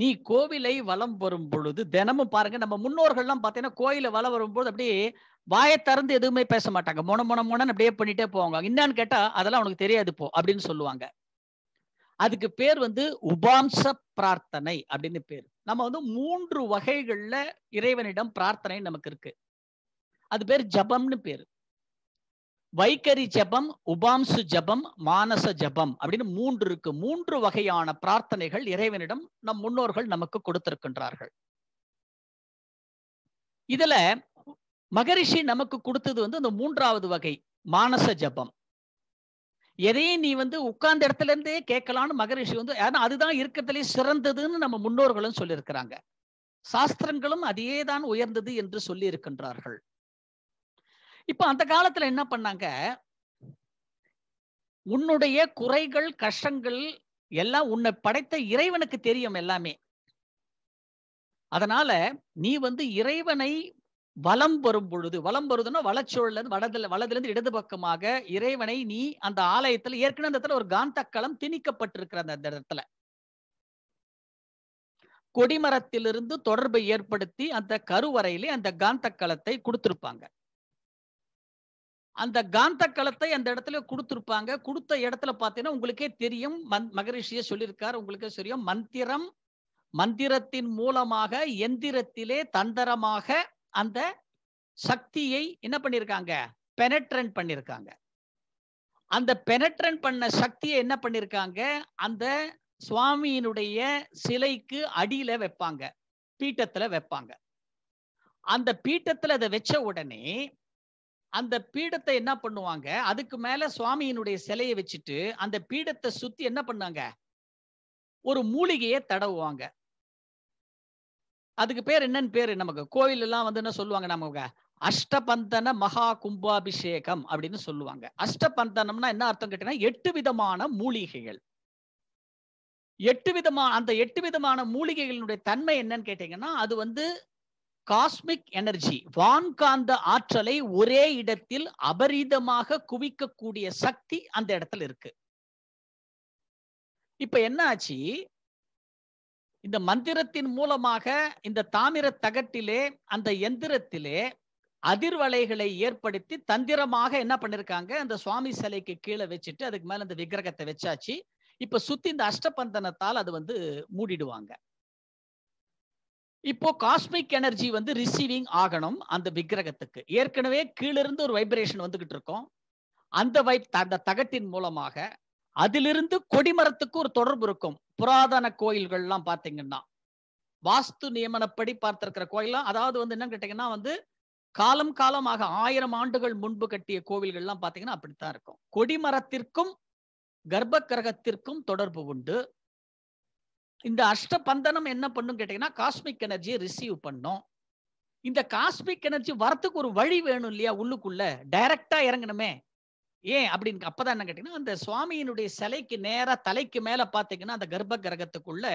நீ கோவிலை வலம் வரும் பொழுது தினமும் பாருங்க நம்ம முன்னோர்கள்லாம் பார்த்தீங்கன்னா கோயிலை வலம் வரும்போது அப்படியே வாயை திறந்து எதுவுமே பேச மாட்டாங்க மொன மொன மொனன்னு அப்படியே பண்ணிட்டே போவாங்க என்னன்னு கேட்டா அதெல்லாம் அவனுக்கு தெரியாது போ அப்படின்னு சொல்லுவாங்க அதுக்கு பேர் வந்து உபாம்ச பிரார்த்தனை அப்படின்னு பேர் நம்ம வந்து மூன்று வகைகள்ல இறைவனிடம் பிரார்த்தனை நமக்கு இருக்கு அது பேர் ஜபம்னு பேர் வைக்கரி ஜபம் உபாம்சு ஜபம் மானச ஜபம் அப்படின்னு மூன்று இருக்கு மூன்று வகையான பிரார்த்தனைகள் இறைவனிடம் நம் முன்னோர்கள் நமக்கு கொடுத்திருக்கின்றார்கள் இதுல மகரிஷி நமக்கு கொடுத்தது வந்து அந்த மூன்றாவது வகை மானச ஜபம் எதையும் நீ வந்து உட்கார்ந்த இடத்துல இருந்தே கேட்கலாம்னு மகரிஷி வந்து ஏன்னா அதுதான் இருக்கிறதுலே சிறந்ததுன்னு நம்ம முன்னோர்களும் சொல்லியிருக்கிறாங்க சாஸ்திரங்களும் அதையே தான் உயர்ந்தது என்று சொல்லி இருக்கின்றார்கள் இப்ப அந்த காலத்துல என்ன பண்ணாங்க உன்னுடைய குறைகள் கஷ்டங்கள் எல்லாம் உன்னை படைத்த இறைவனுக்கு தெரியும் எல்லாமே அதனால நீ வந்து இறைவனை வலம் பெறும் பொழுது வலம் வருதுன்னா வளச்சூழல் இருந்து வலதுல வலதுல இருந்து இடது பக்கமாக இறைவனை நீ அந்த ஆலயத்துல ஏற்கனவே அந்த இடத்துல ஒரு காந்த களம் திணிக்கப்பட்டிருக்கிற அந்த இடத்துல கொடிமரத்திலிருந்து தொடர்பை ஏற்படுத்தி அந்த கருவறையிலே அந்த காந்த களத்தை கொடுத்திருப்பாங்க அந்த காந்த களத்தை அந்த இடத்துல கொடுத்திருப்பாங்க கொடுத்த இடத்துல பார்த்தீங்கன்னா உங்களுக்கே தெரியும் மந் மகரிஷிய சொல்லியிருக்காரு உங்களுக்கே தெரியும் மந்திரம் மந்திரத்தின் மூலமாக எந்திரத்திலே தந்திரமாக அந்த சக்தியை என்ன பண்ணியிருக்காங்க பெனட்ரன் பண்ணியிருக்காங்க அந்த பெனட்ரன் பண்ண சக்தியை என்ன பண்ணியிருக்காங்க அந்த சுவாமியினுடைய சிலைக்கு அடியில வைப்பாங்க பீட்டத்துல வைப்பாங்க அந்த பீட்டத்துல அதை வச்ச உடனே அந்த பீடத்தை என்ன பண்ணுவாங்க அதுக்கு மேல சுவாமியினுடைய சிலையை வச்சுட்டு அந்த பீடத்தை சுத்தி என்ன பண்ணாங்க ஒரு மூலிகையை தடவுவாங்க அதுக்கு பேர் என்னன்னு பேரு நமக்கு கோவில் எல்லாம் வந்து என்ன சொல்லுவாங்க நமக்கு அஷ்டபந்தன மகா கும்பாபிஷேகம் அப்படின்னு சொல்லுவாங்க அஷ்டபந்தனம்னா என்ன அர்த்தம் கேட்டீங்கன்னா எட்டு விதமான மூலிகைகள் எட்டு விதமான அந்த எட்டு விதமான மூலிகைகளினுடைய தன்மை என்னன்னு கேட்டீங்கன்னா அது வந்து காஸ்மிக் எனர்ஜி வான்காந்த ஆற்றலை ஒரே இடத்தில் அபரிதமாக குவிக்கக்கூடிய சக்தி அந்த இடத்துல இருக்கு இப்ப என்ன ஆச்சு இந்த மந்திரத்தின் மூலமாக இந்த தாமிர தகட்டிலே அந்த எந்திரத்திலே அதிர்வலைகளை ஏற்படுத்தி தந்திரமாக என்ன பண்ணிருக்காங்க அந்த சுவாமி சிலைக்கு கீழே வச்சுட்டு அதுக்கு மேல அந்த விக்கிரகத்தை வச்சாச்சு இப்ப சுத்தி இந்த அஷ்டபந்தனத்தால் அது வந்து மூடிடுவாங்க இப்போ காஸ்மிக் எனர்ஜி வந்து ரிசீவிங் ஆகணும் அந்த விக்கிரகத்துக்கு ஏற்கனவே கீழிருந்து ஒரு வைப்ரேஷன் வந்துகிட்டு இருக்கோம் அந்த வைப் அந்த தகட்டின் மூலமாக அதிலிருந்து கொடிமரத்துக்கு ஒரு தொடர்பு இருக்கும் புராதன கோயில்கள்லாம் பார்த்தீங்கன்னா வாஸ்து நியமனப்படி பார்த்திருக்கிற கோயிலாம் அதாவது வந்து என்னன்னு கேட்டீங்கன்னா வந்து காலம் காலமாக ஆயிரம் ஆண்டுகள் முன்பு கட்டிய கோவில்கள்லாம் பார்த்தீங்கன்னா அப்படித்தான் இருக்கும் கொடிமரத்திற்கும் கர்ப்ப கிரகத்திற்கும் தொடர்பு உண்டு இந்த அஷ்டபந்தனம் என்ன பண்ணும் கேட்டீங்கன்னா காஸ்மிக் எனர்ஜியை ரிசீவ் பண்ணும் இந்த காஸ்மிக் எனர்ஜி வரத்துக்கு ஒரு வழி வேணும் இல்லையா உள்ளுக்குள்ள டைரக்டா இறங்கணுமே ஏன் அப்படின்னு அப்பதான் என்ன கேட்டீங்கன்னா அந்த சுவாமியினுடைய சிலைக்கு நேரா தலைக்கு மேல பாத்தீங்கன்னா அந்த கர்ப்ப கிரகத்துக்குள்ள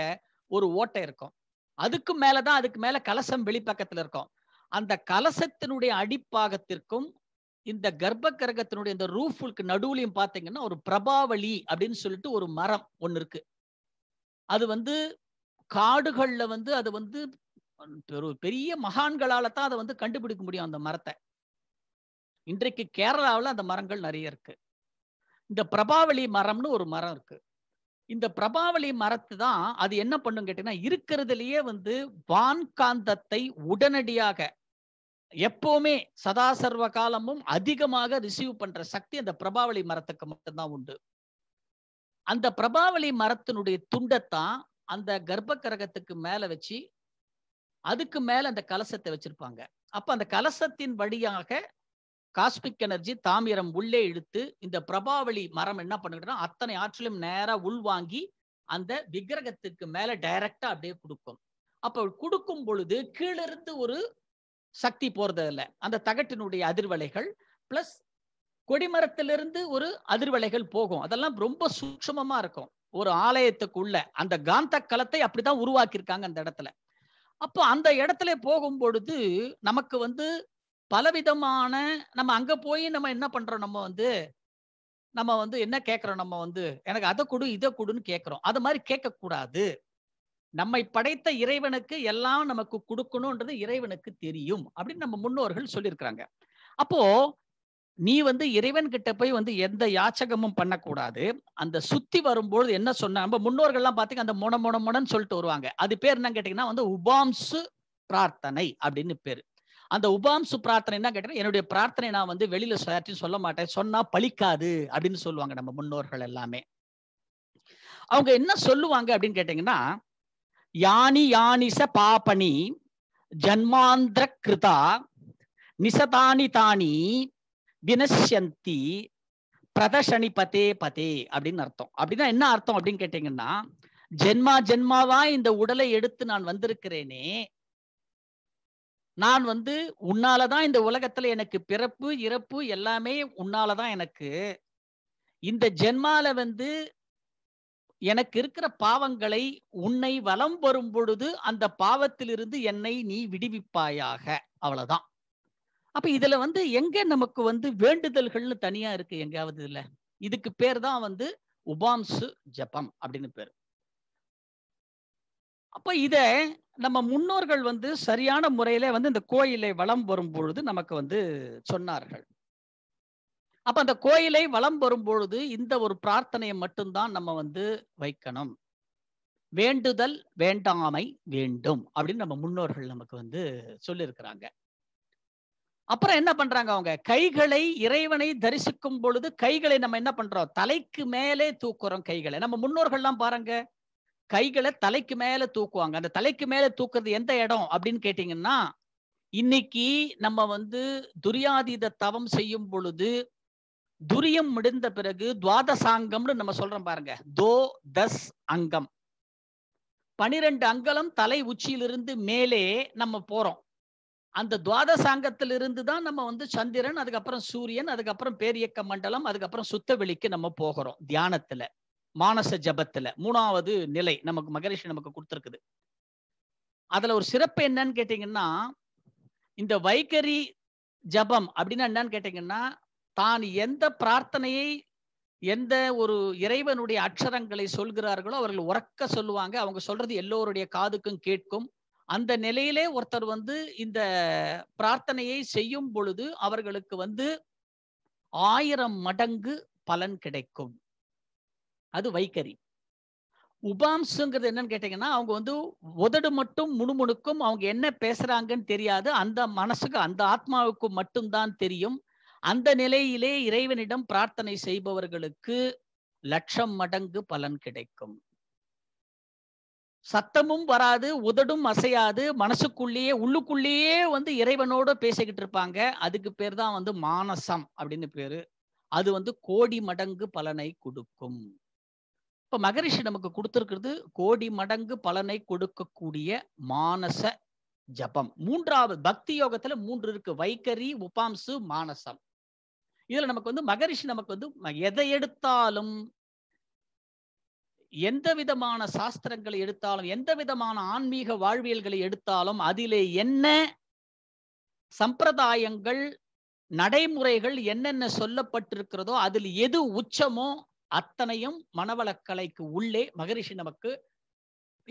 ஒரு ஓட்டை இருக்கும் அதுக்கு மேலதான் அதுக்கு மேல கலசம் வெளிப்பக்கத்துல இருக்கும் அந்த கலசத்தினுடைய அடிப்பாகத்திற்கும் இந்த கர்ப்ப கிரகத்தினுடைய இந்த ரூஃபுக்கு நடுவுலையும் பாத்தீங்கன்னா ஒரு பிரபாவளி அப்படின்னு சொல்லிட்டு ஒரு மரம் ஒன்னு இருக்கு அது வந்து காடுகள்ல வந்து அது வந்து பெரிய மகான்களால தான் அதை வந்து கண்டுபிடிக்க முடியும் அந்த மரத்தை இன்றைக்கு கேரளாவில் அந்த மரங்கள் நிறைய இருக்கு இந்த பிரபாவளி மரம்னு ஒரு மரம் இருக்கு இந்த பிரபாவளி மரத்து தான் அது என்ன பண்ணும் கேட்டீங்கன்னா இருக்கிறதுலயே வந்து வான்காந்தத்தை உடனடியாக எப்பவுமே சதா சர்வ காலமும் அதிகமாக ரிசீவ் பண்ற சக்தி அந்த பிரபாவளி மரத்துக்கு மட்டும்தான் உண்டு அந்த பிரபாவளி மரத்தினுடைய துண்டைத்தான் அந்த கர்ப்ப கிரகத்துக்கு மேல வச்சு அதுக்கு மேல அந்த கலசத்தை வச்சிருப்பாங்க அப்ப அந்த கலசத்தின் வழியாக காஸ்மிக் எனர்ஜி தாமிரம் உள்ளே இழுத்து இந்த பிரபாவளி மரம் என்ன பண்ணுகிட்டனா அத்தனை ஆற்றலும் நேரா உள்வாங்கி அந்த விக்கிரகத்துக்கு மேல டைரக்டா அப்படியே கொடுக்கும் அப்போ கொடுக்கும் பொழுது கீழிருந்து ஒரு சக்தி போறதில்ல அந்த தகட்டினுடைய அதிர்வலைகள் பிளஸ் கொடிமரத்திலிருந்து ஒரு அதிர்வலைகள் போகும் அதெல்லாம் ரொம்ப சூட்சமமா இருக்கும் ஒரு ஆலயத்துக்குள்ள அந்த காந்த கலத்தை அப்படிதான் உருவாக்கியிருக்காங்க அந்த இடத்துல அப்போ அந்த இடத்துல போகும் பொழுது நமக்கு வந்து பலவிதமான நம்ம அங்க போய் நம்ம என்ன பண்றோம் நம்ம வந்து நம்ம வந்து என்ன கேட்குறோம் நம்ம வந்து எனக்கு அதை கொடு இதை கொடுன்னு கேட்குறோம் அது மாதிரி கேட்கக்கூடாது நம்மை படைத்த இறைவனுக்கு எல்லாம் நமக்கு கொடுக்கணும்ன்றது இறைவனுக்கு தெரியும் அப்படின்னு நம்ம முன்னோர்கள் சொல்லியிருக்கிறாங்க அப்போ நீ வந்து இறைவன் கிட்ட போய் வந்து எந்த யாச்சகமும் பண்ணக்கூடாது அந்த சுத்தி வரும்பொழுது என்ன சொன்ன நம்ம முன்னோர்கள்லாம் பாத்தீங்க அந்த முன முன முனன்னு சொல்லிட்டு வருவாங்க அது பேர் என்ன கேட்டீங்கன்னா வந்து உபாம்சு பிரார்த்தனை அப்படின்னு பேர் அந்த உபாம்சு பிரார்த்தனை என்ன கேட்டீங்கன்னா என்னுடைய பிரார்த்தனை நான் வந்து வெளியில யார்ட்டையும் சொல்ல மாட்டேன் சொன்னா பழிக்காது அப்படின்னு சொல்லுவாங்க நம்ம முன்னோர்கள் எல்லாமே அவங்க என்ன சொல்லுவாங்க அப்படின்னு கேட்டீங்கன்னா யானி யானிச பாபணி ஜன்மாந்திர கிருதா நிசதானி தானி வினசந்தி பிரதர்ஷனி பதே பதே அப்படின்னு அர்த்தம் அப்படின்னா என்ன அர்த்தம் அப்படின்னு கேட்டீங்கன்னா ஜென்மா ஜென்மாவா இந்த உடலை எடுத்து நான் வந்திருக்கிறேனே நான் வந்து உன்னாலதான் இந்த உலகத்துல எனக்கு பிறப்பு இறப்பு எல்லாமே உன்னாலதான் எனக்கு இந்த ஜென்மால வந்து எனக்கு இருக்கிற பாவங்களை உன்னை வலம் வரும் பொழுது அந்த பாவத்திலிருந்து என்னை நீ விடுவிப்பாயாக அவ்வளவுதான் அப்ப இதுல வந்து எங்க நமக்கு வந்து வேண்டுதல்கள்னு தனியா இருக்கு எங்கேயாவது இதுல இதுக்கு பேர் தான் வந்து உபாம்சு ஜபம் அப்படின்னு பேர் அப்ப இத நம்ம முன்னோர்கள் வந்து சரியான முறையில வந்து இந்த கோயிலை வளம் வரும் பொழுது நமக்கு வந்து சொன்னார்கள் அப்ப அந்த கோயிலை வளம் வரும் பொழுது இந்த ஒரு பிரார்த்தனையை மட்டும்தான் நம்ம வந்து வைக்கணும் வேண்டுதல் வேண்டாமை வேண்டும் அப்படின்னு நம்ம முன்னோர்கள் நமக்கு வந்து சொல்லியிருக்கிறாங்க அப்புறம் என்ன பண்றாங்க அவங்க கைகளை இறைவனை தரிசிக்கும் பொழுது கைகளை நம்ம என்ன பண்றோம் தலைக்கு மேலே தூக்குறோம் கைகளை நம்ம முன்னோர்கள்லாம் பாருங்க கைகளை தலைக்கு மேல தூக்குவாங்க அந்த தலைக்கு மேல தூக்குறது எந்த இடம் அப்படின்னு கேட்டீங்கன்னா இன்னைக்கு நம்ம வந்து துரியாதீத தவம் செய்யும் பொழுது துரியம் முடிந்த பிறகு துவாதசாங்கம்னு நம்ம சொல்றோம் பாருங்க தோ தஸ் அங்கம் பனிரெண்டு அங்கலம் தலை உச்சியிலிருந்து மேலே நம்ம போறோம் அந்த துவாதசாங்கத்திலிருந்து தான் நம்ம வந்து சந்திரன் அதுக்கப்புறம் சூரியன் அதுக்கப்புறம் பேரியக்க மண்டலம் அதுக்கப்புறம் சுத்தவெளிக்கு நம்ம போகிறோம் தியானத்துல மானச ஜபத்துல மூணாவது நிலை நமக்கு மகரிஷி நமக்கு கொடுத்துருக்குது அதுல ஒரு சிறப்பு என்னன்னு கேட்டீங்கன்னா இந்த வைகரி ஜபம் அப்படின்னா என்னன்னு கேட்டீங்கன்னா தான் எந்த பிரார்த்தனையை எந்த ஒரு இறைவனுடைய அக்ஷரங்களை சொல்கிறார்களோ அவர்கள் உறக்க சொல்லுவாங்க அவங்க சொல்றது எல்லோருடைய காதுக்கும் கேட்கும் அந்த நிலையிலே ஒருத்தர் வந்து இந்த பிரார்த்தனையை செய்யும் பொழுது அவர்களுக்கு வந்து ஆயிரம் மடங்கு பலன் கிடைக்கும் அது வைக்கறி உபாம்சுங்கிறது என்னன்னு கேட்டீங்கன்னா அவங்க வந்து உதடு மட்டும் முணுமுணுக்கும் அவங்க என்ன பேசுறாங்கன்னு தெரியாது அந்த மனசுக்கு அந்த ஆத்மாவுக்கு மட்டும்தான் தெரியும் அந்த நிலையிலே இறைவனிடம் பிரார்த்தனை செய்பவர்களுக்கு லட்சம் மடங்கு பலன் கிடைக்கும் சத்தமும் வராது உதடும் அசையாது மனசுக்குள்ளேயே உள்ளுக்குள்ளேயே வந்து இறைவனோட பேசிக்கிட்டு இருப்பாங்க அதுக்கு பேர் தான் வந்து மானசம் அப்படின்னு பேரு அது வந்து கோடி மடங்கு பலனை கொடுக்கும் இப்ப மகரிஷி நமக்கு கொடுத்துருக்கிறது கோடி மடங்கு பலனை கொடுக்கக்கூடிய மானச ஜபம் மூன்றாவது பக்தி யோகத்துல மூன்று இருக்கு வைக்கரி உபாம்சு மானசம் இதுல நமக்கு வந்து மகரிஷி நமக்கு வந்து எதை எடுத்தாலும் எந்த விதமான சாஸ்திரங்களை எடுத்தாலும் எந்த விதமான ஆன்மீக வாழ்வியல்களை எடுத்தாலும் அதிலே என்ன சம்பிரதாயங்கள் நடைமுறைகள் என்னென்ன சொல்லப்பட்டிருக்கிறதோ அதில் எது உச்சமோ அத்தனையும் மனவளக்கலைக்கு உள்ளே மகரிஷி நமக்கு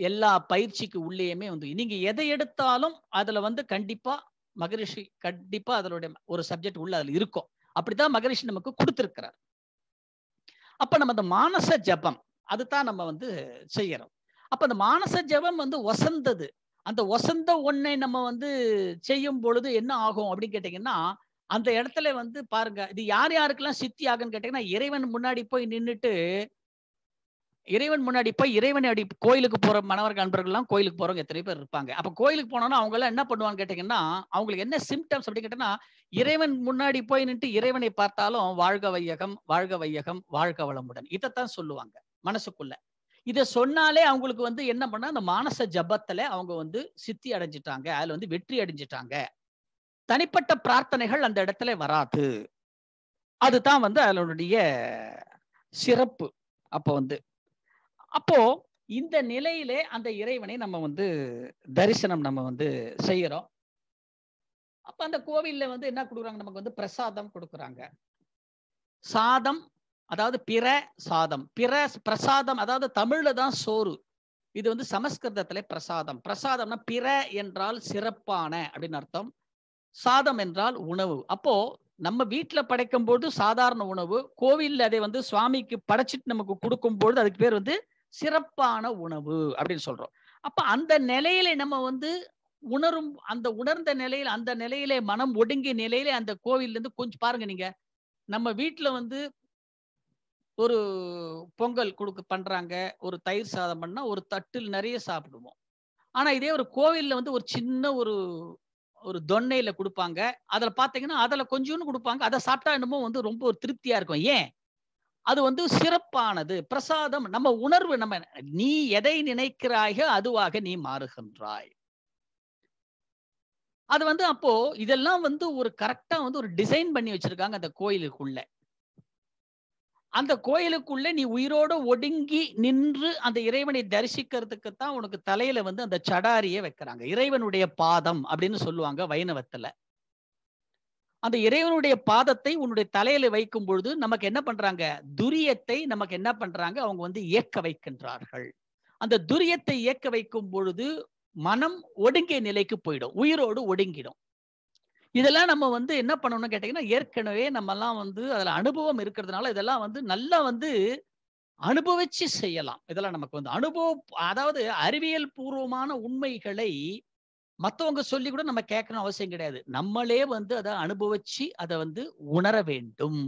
எல்லா பயிற்சிக்கு உள்ளேயுமே வந்து நீங்க எதை எடுத்தாலும் அதுல வந்து கண்டிப்பா மகரிஷி கண்டிப்பா அதனுடைய ஒரு சப்ஜெக்ட் உள்ள அதுல இருக்கும் அப்படித்தான் மகரிஷி நமக்கு கொடுத்திருக்கிறார் அப்ப நம்ம அந்த மானச ஜபம் அதுதான் நம்ம வந்து செய்யறோம் அப்ப அந்த மானச ஜபம் வந்து ஒசந்தது அந்த ஒசந்த ஒன்னை நம்ம வந்து செய்யும் பொழுது என்ன ஆகும் அப்படின்னு கேட்டீங்கன்னா அந்த இடத்துல வந்து பாருங்க இது யார் யாருக்கெல்லாம் சித்தி ஆகுன்னு கேட்டீங்கன்னா இறைவன் முன்னாடி போய் நின்றுட்டு இறைவன் முன்னாடி போய் இறைவன் அடி கோயிலுக்கு போற மனவர்கள் நண்பர்கள்லாம் கோயிலுக்கு போறவங்க எத்தனை பேர் இருப்பாங்க அப்ப கோயிலுக்கு போனோம்னா அவங்க எல்லாம் என்ன பண்ணுவாங்க கேட்டீங்கன்னா அவங்களுக்கு என்ன சிம்டம்ஸ் அப்படின்னு கேட்டீங்கன்னா இறைவன் முன்னாடி போய் நின்று இறைவனை பார்த்தாலும் வாழ்க வையகம் வாழ்க வையகம் வாழ்க வளமுடன் இதைத்தான் சொல்லுவாங்க மனசுக்குள்ள இதை சொன்னாலே அவங்களுக்கு வந்து என்ன பண்ணா அந்த மானச ஜபத்துல அவங்க வந்து சித்தி அடைஞ்சிட்டாங்க அதுல வந்து வெற்றி அடைஞ்சிட்டாங்க தனிப்பட்ட பிரார்த்தனைகள் அந்த இடத்துல வராது அதுதான் வந்து அதனுடைய சிறப்பு அப்போ வந்து அப்போ இந்த நிலையிலே அந்த இறைவனை நம்ம வந்து தரிசனம் நம்ம வந்து செய்யறோம் அப்ப அந்த கோவில்ல வந்து என்ன கொடுக்குறாங்க நமக்கு வந்து பிரசாதம் கொடுக்குறாங்க சாதம் அதாவது பிற சாதம் பிற பிரசாதம் அதாவது தமிழ்ல தான் சோறு இது வந்து சமஸ்கிருதத்திலே பிரசாதம் பிரசாதம்னா பிற என்றால் சிறப்பான அப்படின்னு அர்த்தம் சாதம் என்றால் உணவு அப்போ நம்ம வீட்டுல படைக்கும் போது சாதாரண உணவு கோவில்ல அதை வந்து சுவாமிக்கு படைச்சிட்டு நமக்கு கொடுக்கும் பொழுது அதுக்கு பேர் வந்து சிறப்பான உணவு அப்படின்னு சொல்றோம் அப்ப அந்த நிலையில நம்ம வந்து உணரும் அந்த உணர்ந்த நிலையில அந்த நிலையிலே மனம் ஒடுங்கிய நிலையிலே அந்த கோவில்ல இருந்து கொஞ்சம் பாருங்க நீங்க நம்ம வீட்டுல வந்து ஒரு பொங்கல் கொடுக்க பண்றாங்க ஒரு தயிர் சாதம் பண்ணா ஒரு தட்டில் நிறைய சாப்பிடுவோம் ஆனா இதே ஒரு கோவில்ல வந்து ஒரு சின்ன ஒரு ஒரு தொன்னையில கொடுப்பாங்க அதில் பார்த்தீங்கன்னா அதில் கொஞ்சோன்னு கொடுப்பாங்க அதை சாப்பிட்டா என்னமோ வந்து ரொம்ப ஒரு திருப்தியா இருக்கும் ஏன் அது வந்து சிறப்பானது பிரசாதம் நம்ம உணர்வு நம்ம நீ எதை நினைக்கிறாயோ அதுவாக நீ மாறுகின்றாய் அது வந்து அப்போ இதெல்லாம் வந்து ஒரு கரெக்டா வந்து ஒரு டிசைன் பண்ணி வச்சிருக்காங்க அந்த கோயிலுக்குள்ள அந்த கோயிலுக்குள்ள நீ உயிரோட ஒடுங்கி நின்று அந்த இறைவனை தரிசிக்கிறதுக்கு தான் உனக்கு தலையில வந்து அந்த சடாரியை வைக்கிறாங்க இறைவனுடைய பாதம் அப்படின்னு சொல்லுவாங்க வைணவத்துல அந்த இறைவனுடைய பாதத்தை உன்னுடைய தலையில வைக்கும் பொழுது நமக்கு என்ன பண்றாங்க துரியத்தை நமக்கு என்ன பண்றாங்க அவங்க வந்து இயக்க வைக்கின்றார்கள் அந்த துரியத்தை இயக்க வைக்கும் பொழுது மனம் ஒடுங்கிய நிலைக்கு போயிடும் உயிரோடு ஒடுங்கிடும் இதெல்லாம் நம்ம வந்து என்ன பண்ணணும்னு கேட்டீங்கன்னா ஏற்கனவே நம்ம எல்லாம் வந்து அதுல அனுபவம் இருக்கிறதுனால இதெல்லாம் வந்து நல்லா வந்து அனுபவிச்சு செய்யலாம் இதெல்லாம் நமக்கு வந்து அனுபவ அதாவது அறிவியல் பூர்வமான உண்மைகளை மற்றவங்க சொல்லி கூட நம்ம கேட்கணும் அவசியம் கிடையாது நம்மளே வந்து அதை அனுபவிச்சு அதை வந்து உணர வேண்டும்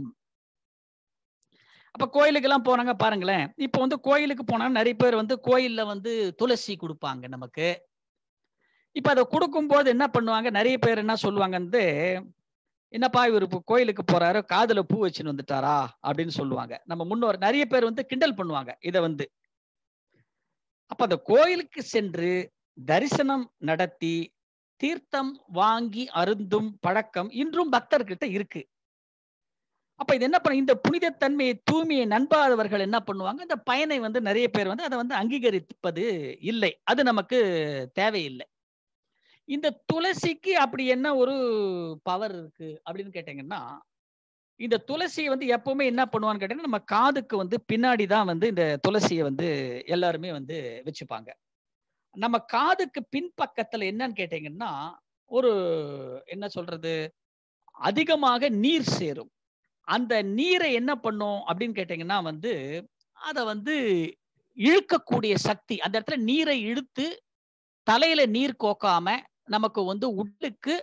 அப்ப கோயிலுக்கு எல்லாம் போனாங்க பாருங்களேன் இப்ப வந்து கோயிலுக்கு போனா நிறைய பேர் வந்து கோயில்ல வந்து துளசி கொடுப்பாங்க நமக்கு இப்ப அதை கொடுக்கும் போது என்ன பண்ணுவாங்க நிறைய பேர் என்ன சொல்லுவாங்க வந்து என்னப்பா இவர் இப்போ கோயிலுக்கு போறாரு காதல பூ வச்சுன்னு வந்துட்டாரா அப்படின்னு சொல்லுவாங்க நம்ம முன்னோர் நிறைய பேர் வந்து கிண்டல் பண்ணுவாங்க இதை வந்து அப்ப அந்த கோயிலுக்கு சென்று தரிசனம் நடத்தி தீர்த்தம் வாங்கி அருந்தும் பழக்கம் இன்றும் பக்தர்கிட்ட இருக்கு அப்ப இது என்ன பண்ண இந்த தன்மையை தூய்மையை நண்பாதவர்கள் என்ன பண்ணுவாங்க இந்த பயனை வந்து நிறைய பேர் வந்து அதை வந்து அங்கீகரிப்பது இல்லை அது நமக்கு தேவையில்லை இந்த துளசிக்கு அப்படி என்ன ஒரு பவர் இருக்கு அப்படின்னு கேட்டீங்கன்னா இந்த துளசியை வந்து எப்பவுமே என்ன பண்ணுவான்னு கேட்டீங்கன்னா நம்ம காதுக்கு வந்து பின்னாடி தான் வந்து இந்த துளசியை வந்து எல்லாருமே வந்து வச்சுப்பாங்க நம்ம காதுக்கு பின்பக்கத்துல என்னன்னு கேட்டீங்கன்னா ஒரு என்ன சொல்றது அதிகமாக நீர் சேரும் அந்த நீரை என்ன பண்ணும் அப்படின்னு கேட்டீங்கன்னா வந்து அதை வந்து இழுக்கக்கூடிய சக்தி அந்த இடத்துல நீரை இழுத்து தலையில நீர் கோக்காம நமக்கு வந்து உடலுக்கு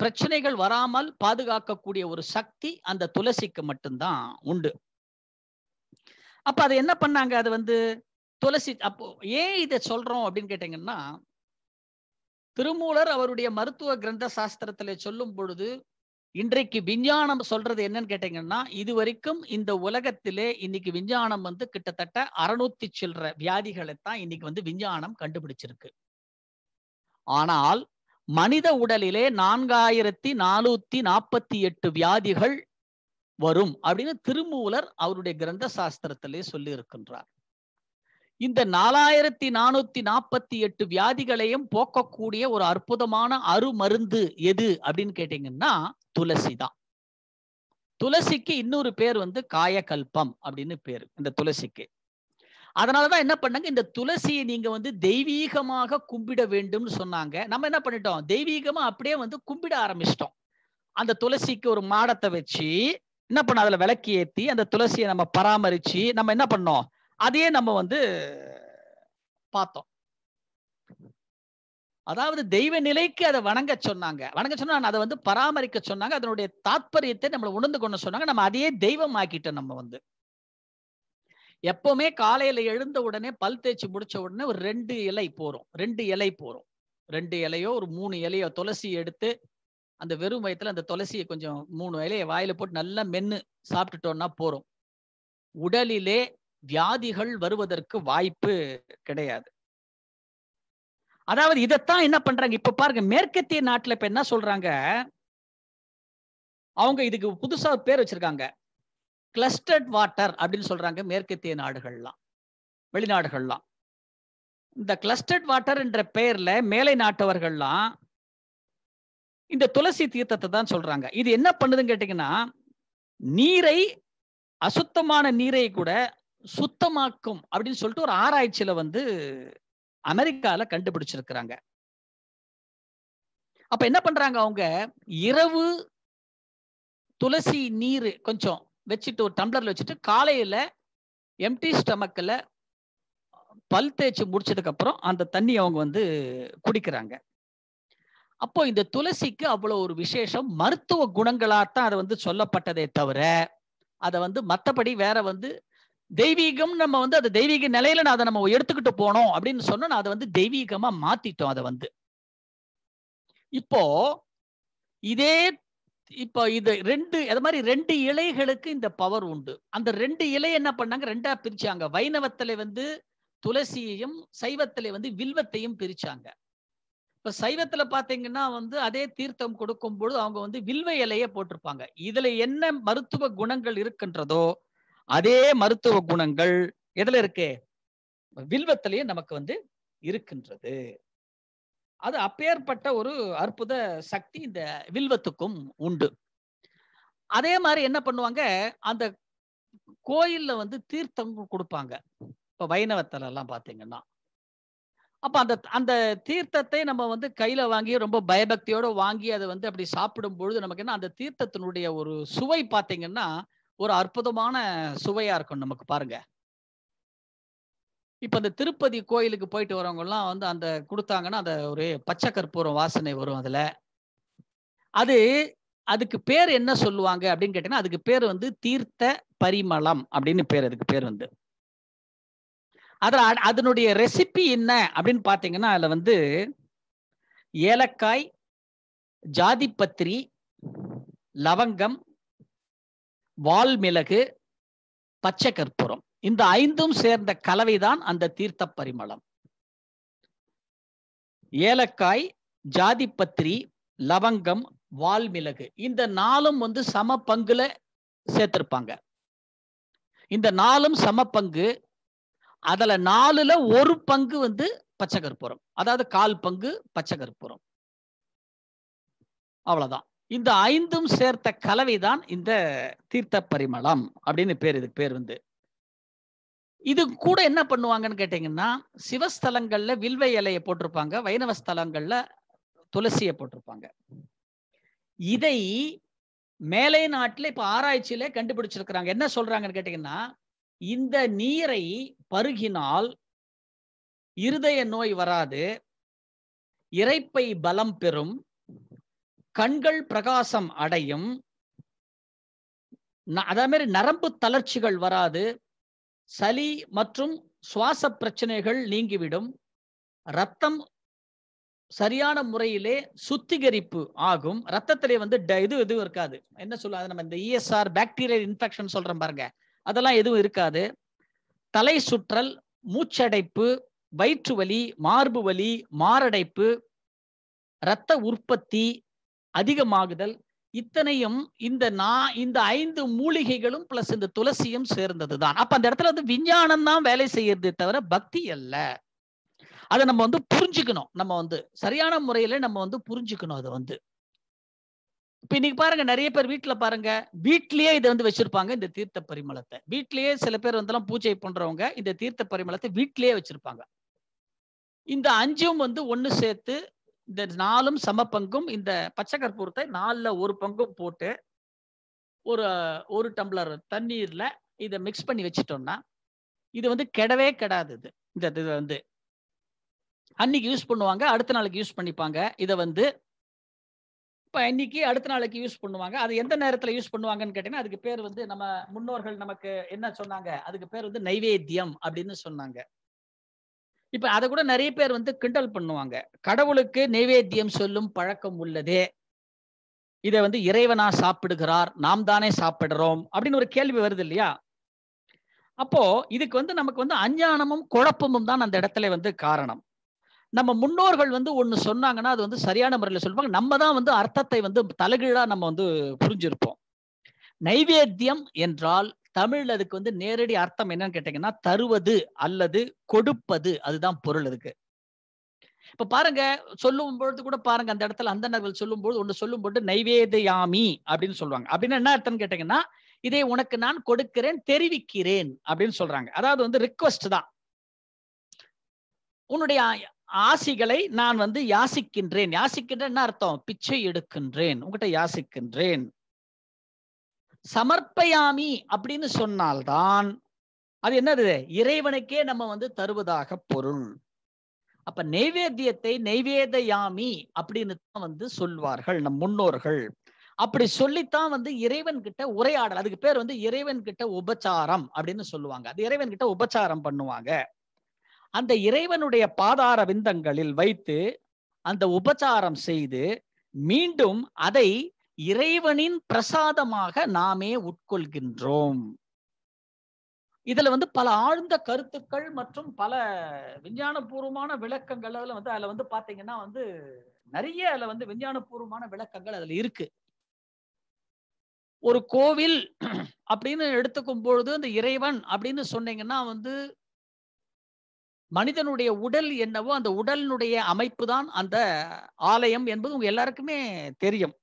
பிரச்சனைகள் வராமல் பாதுகாக்கக்கூடிய ஒரு சக்தி அந்த துளசிக்கு மட்டும்தான் உண்டு அப்ப அது என்ன பண்ணாங்க அது வந்து துளசி அப்போ ஏன் இதை சொல்றோம் அப்படின்னு கேட்டீங்கன்னா திருமூலர் அவருடைய மருத்துவ கிரந்த சாஸ்திரத்துல சொல்லும் பொழுது இன்றைக்கு விஞ்ஞானம் சொல்றது என்னன்னு கேட்டீங்கன்னா இது வரைக்கும் இந்த உலகத்திலே இன்னைக்கு விஞ்ஞானம் வந்து கிட்டத்தட்ட அறுநூத்தி சில்லற வியாதிகளை தான் இன்னைக்கு வந்து விஞ்ஞானம் கண்டுபிடிச்சிருக்கு ஆனால் மனித உடலிலே நான்காயிரத்தி நானூத்தி நாற்பத்தி எட்டு வியாதிகள் வரும் அப்படின்னு திருமூலர் அவருடைய கிரந்த சாஸ்திரத்திலே சொல்லி இருக்கின்றார் இந்த நாலாயிரத்தி நானூத்தி நாற்பத்தி எட்டு வியாதிகளையும் போக்கக்கூடிய ஒரு அற்புதமான அருமருந்து எது அப்படின்னு கேட்டீங்கன்னா துளசி தான் துளசிக்கு இன்னொரு பேர் வந்து காயகல்பம் அப்படின்னு பேர் இந்த துளசிக்கு அதனாலதான் என்ன பண்ணாங்க இந்த துளசியை நீங்க வந்து தெய்வீகமாக கும்பிட வேண்டும்னு சொன்னாங்க நம்ம என்ன பண்ணிட்டோம் தெய்வீகமா அப்படியே வந்து கும்பிட ஆரம்பிச்சிட்டோம் அந்த துளசிக்கு ஒரு மாடத்தை வச்சு என்ன பண்ண அதுல விளக்கி ஏத்தி அந்த துளசியை நம்ம பராமரிச்சு நம்ம என்ன பண்ணோம் அதையே நம்ம வந்து பார்த்தோம் அதாவது தெய்வ நிலைக்கு அதை வணங்க சொன்னாங்க வணங்க சொன்னா அதை வந்து பராமரிக்க சொன்னாங்க அதனுடைய தாற்பயத்தை நம்மளை உணர்ந்து கொண்டு சொன்னாங்க நம்ம அதையே தெய்வம் ஆக்கிட்டோம் நம்ம வந்து எப்பவுமே காலையில எழுந்த உடனே பல் தேய்ச்சி முடிச்ச உடனே ஒரு ரெண்டு இலை போறோம் ரெண்டு இலை போறோம் ரெண்டு இலையோ ஒரு மூணு இலையோ துளசி எடுத்து அந்த வெறும் வயத்துல அந்த துளசியை கொஞ்சம் மூணு இலையை வாயில போட்டு நல்லா மென்னு சாப்பிட்டுட்டோம்னா போறோம் உடலிலே வியாதிகள் வருவதற்கு வாய்ப்பு கிடையாது அதாவது இதைத்தான் என்ன பண்றாங்க இப்ப பாருங்க மேற்கத்திய நாட்டுல இப்ப என்ன சொல்றாங்க அவங்க இதுக்கு புதுசா பேர் வச்சிருக்காங்க கிளஸ்டர்ட் வாட்டர் அப்படின்னு சொல்றாங்க மேற்கத்திய நாடுகள்லாம் வெளிநாடுகள்லாம் இந்த கிளஸ்டர்ட் வாட்டர் என்ற பெயர்ல மேலை நாட்டவர்கள்லாம் இந்த துளசி தீர்த்தத்தை தான் சொல்றாங்க இது என்ன பண்ணுதுன்னு கேட்டீங்கன்னா நீரை அசுத்தமான நீரை கூட சுத்தமாக்கும் அப்படின்னு சொல்லிட்டு ஒரு ஆராய்ச்சியில வந்து அமெரிக்கால கண்டுபிடிச்சிருக்கிறாங்க அப்ப என்ன பண்றாங்க அவங்க இரவு துளசி நீர் கொஞ்சம் வச்சுட்டு ஒரு டம்ளரில் வச்சுட்டு காலையில் எம்டி ஸ்டமக்கில் பல் தேய்ச்சி முடிச்சதுக்கப்புறம் அந்த தண்ணி அவங்க வந்து குடிக்கிறாங்க அப்போ இந்த துளசிக்கு அவ்வளோ ஒரு விசேஷம் மருத்துவ குணங்களாகத்தான் அதை வந்து சொல்லப்பட்டதே தவிர அதை வந்து மற்றபடி வேற வந்து தெய்வீகம் நம்ம வந்து அது தெய்வீக நிலையில நான் அதை நம்ம எடுத்துக்கிட்டு போனோம் அப்படின்னு நான் அதை வந்து தெய்வீகமா மாத்திட்டோம் அதை வந்து இப்போ இதே இப்போ இது ரெண்டு அது மாதிரி ரெண்டு இலைகளுக்கு இந்த பவர் உண்டு அந்த ரெண்டு இலை என்ன பண்ணாங்க ரெண்டா பிரிச்சாங்க வைணவத்துல வந்து துளசியையும் சைவத்திலே வந்து வில்வத்தையும் பிரிச்சாங்க இப்ப சைவத்துல பாத்தீங்கன்னா வந்து அதே தீர்த்தம் கொடுக்கும் பொழுது அவங்க வந்து வில்வ இலையை போட்டிருப்பாங்க இதுல என்ன மருத்துவ குணங்கள் இருக்கின்றதோ அதே மருத்துவ குணங்கள் எதுல இருக்கு வில்வத்திலேயே நமக்கு வந்து இருக்கின்றது அது அப்பேற்பட்ட ஒரு அற்புத சக்தி இந்த வில்வத்துக்கும் உண்டு அதே மாதிரி என்ன பண்ணுவாங்க அந்த கோயில்ல வந்து தீர்த்தம் கொடுப்பாங்க இப்ப வைணவத்துல எல்லாம் பாத்தீங்கன்னா அப்ப அந்த அந்த தீர்த்தத்தை நம்ம வந்து கையில வாங்கி ரொம்ப பயபக்தியோட வாங்கி அதை வந்து அப்படி சாப்பிடும் பொழுது நமக்கு என்ன அந்த தீர்த்தத்தினுடைய ஒரு சுவை பார்த்தீங்கன்னா ஒரு அற்புதமான சுவையா இருக்கும் நமக்கு பாருங்க இப்போ அந்த திருப்பதி கோயிலுக்கு போயிட்டு வரவங்கலாம் வந்து அந்த கொடுத்தாங்கன்னா அந்த ஒரு பச்சை கற்பூரம் வாசனை வரும் அதில் அது அதுக்கு பேர் என்ன சொல்லுவாங்க அப்படின்னு கேட்டீங்கன்னா அதுக்கு பேர் வந்து தீர்த்த பரிமளம் அப்படின்னு பேர் அதுக்கு பேர் வந்து அதில் அதனுடைய ரெசிபி என்ன அப்படின்னு பார்த்தீங்கன்னா அதில் வந்து ஏலக்காய் ஜாதிப்பத்திரி லவங்கம் வால்மிளகு பச்சை கற்பூரம் இந்த ஐந்தும் சேர்ந்த கலவைதான் அந்த தீர்த்த பரிமளம் ஏலக்காய் ஜாதிப்பத்திரி லவங்கம் வால்மிளகு இந்த நாளும் வந்து சம பங்குல சேர்த்திருப்பாங்க இந்த நாளும் சம பங்கு அதுல நாலுல ஒரு பங்கு வந்து பச்சை கற்பூரம் அதாவது கால் பங்கு பச்சை கற்பூரம் அவ்வளவுதான் இந்த ஐந்தும் சேர்த்த கலவை தான் இந்த தீர்த்த பரிமளம் அப்படின்னு பேர் இதுக்கு பேர் வந்து இது கூட என்ன பண்ணுவாங்கன்னு கேட்டீங்கன்னா சிவஸ்தலங்கள்ல வில்வை இலையை போட்டிருப்பாங்க வைணவ ஸ்தலங்கள்ல துளசியை போட்டிருப்பாங்க இதை மேலை நாட்டில் இப்போ ஆராய்ச்சியிலே கண்டுபிடிச்சிருக்கிறாங்க என்ன சொல்றாங்கன்னு கேட்டீங்கன்னா இந்த நீரை பருகினால் இருதய நோய் வராது இறைப்பை பலம் பெறும் கண்கள் பிரகாசம் அடையும் அதே மாதிரி நரம்பு தளர்ச்சிகள் வராது சளி மற்றும் சுவாச பிரச்சனைகள் நீங்கிவிடும் ரத்தம் சரியான முறையிலே சுத்திகரிப்பு ஆகும் ரத்தத்திலே வந்து இது எதுவும் இருக்காது என்ன சொல்லுவாங்க நம்ம இந்த இஎஸ்ஆர் பாக்டீரியல் இன்ஃபெக்ஷன் சொல்றோம் பாருங்க அதெல்லாம் எதுவும் இருக்காது தலை சுற்றல் மூச்சடைப்பு வயிற்று வலி மார்பு வலி மாரடைப்பு இரத்த உற்பத்தி அதிகமாகுதல் இத்தனையும் இந்த நான் இந்த ஐந்து மூலிகைகளும் பிளஸ் இந்த துளசியும் சேர்ந்தது தான் அப்ப அந்த இடத்துல வந்து விஞ்ஞானம் தான் வேலை செய்யறதே தவிர பக்தி அல்ல அதை நம்ம வந்து புரிஞ்சுக்கணும் நம்ம வந்து சரியான முறையில நம்ம வந்து புரிஞ்சுக்கணும் அதை வந்து இப்ப இன்னைக்கு பாருங்க நிறைய பேர் வீட்டுல பாருங்க வீட்லயே இதை வந்து வச்சிருப்பாங்க இந்த தீர்த்த பரிமளத்தை வீட்லயே சில பேர் வந்து எல்லாம் பூஜை பண்றவங்க இந்த தீர்த்த பரிமளத்தை வீட்லயே வச்சிருப்பாங்க இந்த அஞ்சும் வந்து ஒன்னு சேர்த்து இந்த நாலும் சம பங்கும் இந்த பச்சை கற்பூரத்தை நாலில் ஒரு பங்கும் போட்டு ஒரு ஒரு டம்ளர் தண்ணீரில் இதை மிக்ஸ் பண்ணி வச்சிட்டோம்னா இது வந்து கெடவே கெடாது இது இந்த இது வந்து அன்னைக்கு யூஸ் பண்ணுவாங்க அடுத்த நாளைக்கு யூஸ் பண்ணிப்பாங்க இதை வந்து இப்போ இன்னைக்கு அடுத்த நாளைக்கு யூஸ் பண்ணுவாங்க அது எந்த நேரத்தில் யூஸ் பண்ணுவாங்கன்னு கேட்டீங்கன்னா அதுக்கு பேர் வந்து நம்ம முன்னோர்கள் நமக்கு என்ன சொன்னாங்க அதுக்கு பேர் வந்து நைவேத்தியம் அப்படின்னு சொன்னாங்க இப்ப அதை கூட நிறைய பேர் வந்து கிண்டல் பண்ணுவாங்க கடவுளுக்கு நைவேத்தியம் சொல்லும் பழக்கம் உள்ளது இதை வந்து இறைவனா சாப்பிடுகிறார் நாம் தானே சாப்பிடுறோம் அப்படின்னு ஒரு கேள்வி வருது இல்லையா அப்போ இதுக்கு வந்து நமக்கு வந்து அஞ்ஞானமும் குழப்பமும் தான் அந்த இடத்துல வந்து காரணம் நம்ம முன்னோர்கள் வந்து ஒன்று சொன்னாங்கன்னா அது வந்து சரியான முறையில் சொல்லுவாங்க நம்ம தான் வந்து அர்த்தத்தை வந்து தலைகீழா நம்ம வந்து புரிஞ்சிருப்போம் நைவேத்தியம் என்றால் தமிழ்ல அதுக்கு வந்து நேரடி அர்த்தம் என்னன்னு கேட்டீங்கன்னா தருவது அல்லது கொடுப்பது அதுதான் பொருள் அதுக்கு இப்ப பாருங்க சொல்லும் பொழுது கூட பாருங்க அந்த இடத்துல அந்த நகல் சொல்லும் பொழுது ஒன்று சொல்லும் பொழுது நைவேதயாமி அப்படின்னு சொல்லுவாங்க அப்படின்னா என்ன அர்த்தம்னு கேட்டீங்கன்னா இதை உனக்கு நான் கொடுக்கிறேன் தெரிவிக்கிறேன் அப்படின்னு சொல்றாங்க அதாவது வந்து ரிக்வஸ்ட் தான் உன்னுடைய ஆசிகளை நான் வந்து யாசிக்கின்றேன் யாசிக்கின்றேன் அர்த்தம் பிச்சை எடுக்கின்றேன் உங்ககிட்ட யாசிக்கின்றேன் சமர்ப்பயாமி அப்படின்னு சொன்னால்தான் அது என்னது இறைவனுக்கே நம்ம வந்து தருவதாக பொருள் அப்ப நெய்வேத்தியத்தை நெய்வேதயாமி அப்படின்னு தான் வந்து சொல்வார்கள் நம் முன்னோர்கள் அப்படி சொல்லித்தான் வந்து இறைவன் கிட்ட உரையாடல் அதுக்கு பேர் வந்து இறைவன் கிட்ட உபச்சாரம் அப்படின்னு சொல்லுவாங்க அது இறைவன் கிட்ட உபச்சாரம் பண்ணுவாங்க அந்த இறைவனுடைய பாதார விந்தங்களில் வைத்து அந்த உபச்சாரம் செய்து மீண்டும் அதை இறைவனின் பிரசாதமாக நாமே உட்கொள்கின்றோம் இதுல வந்து பல ஆழ்ந்த கருத்துக்கள் மற்றும் பல விஞ்ஞானபூர்வமான விளக்கங்கள் அதுல வந்து அதுல வந்து பாத்தீங்கன்னா வந்து நிறைய அதுல வந்து விஞ்ஞானபூர்வமான விளக்கங்கள் அதுல இருக்கு ஒரு கோவில் அப்படின்னு எடுத்துக்கும் பொழுது இந்த இறைவன் அப்படின்னு சொன்னீங்கன்னா வந்து மனிதனுடைய உடல் என்னவோ அந்த உடலினுடைய அமைப்பு தான் அந்த ஆலயம் என்பது உங்க எல்லாருக்குமே தெரியும்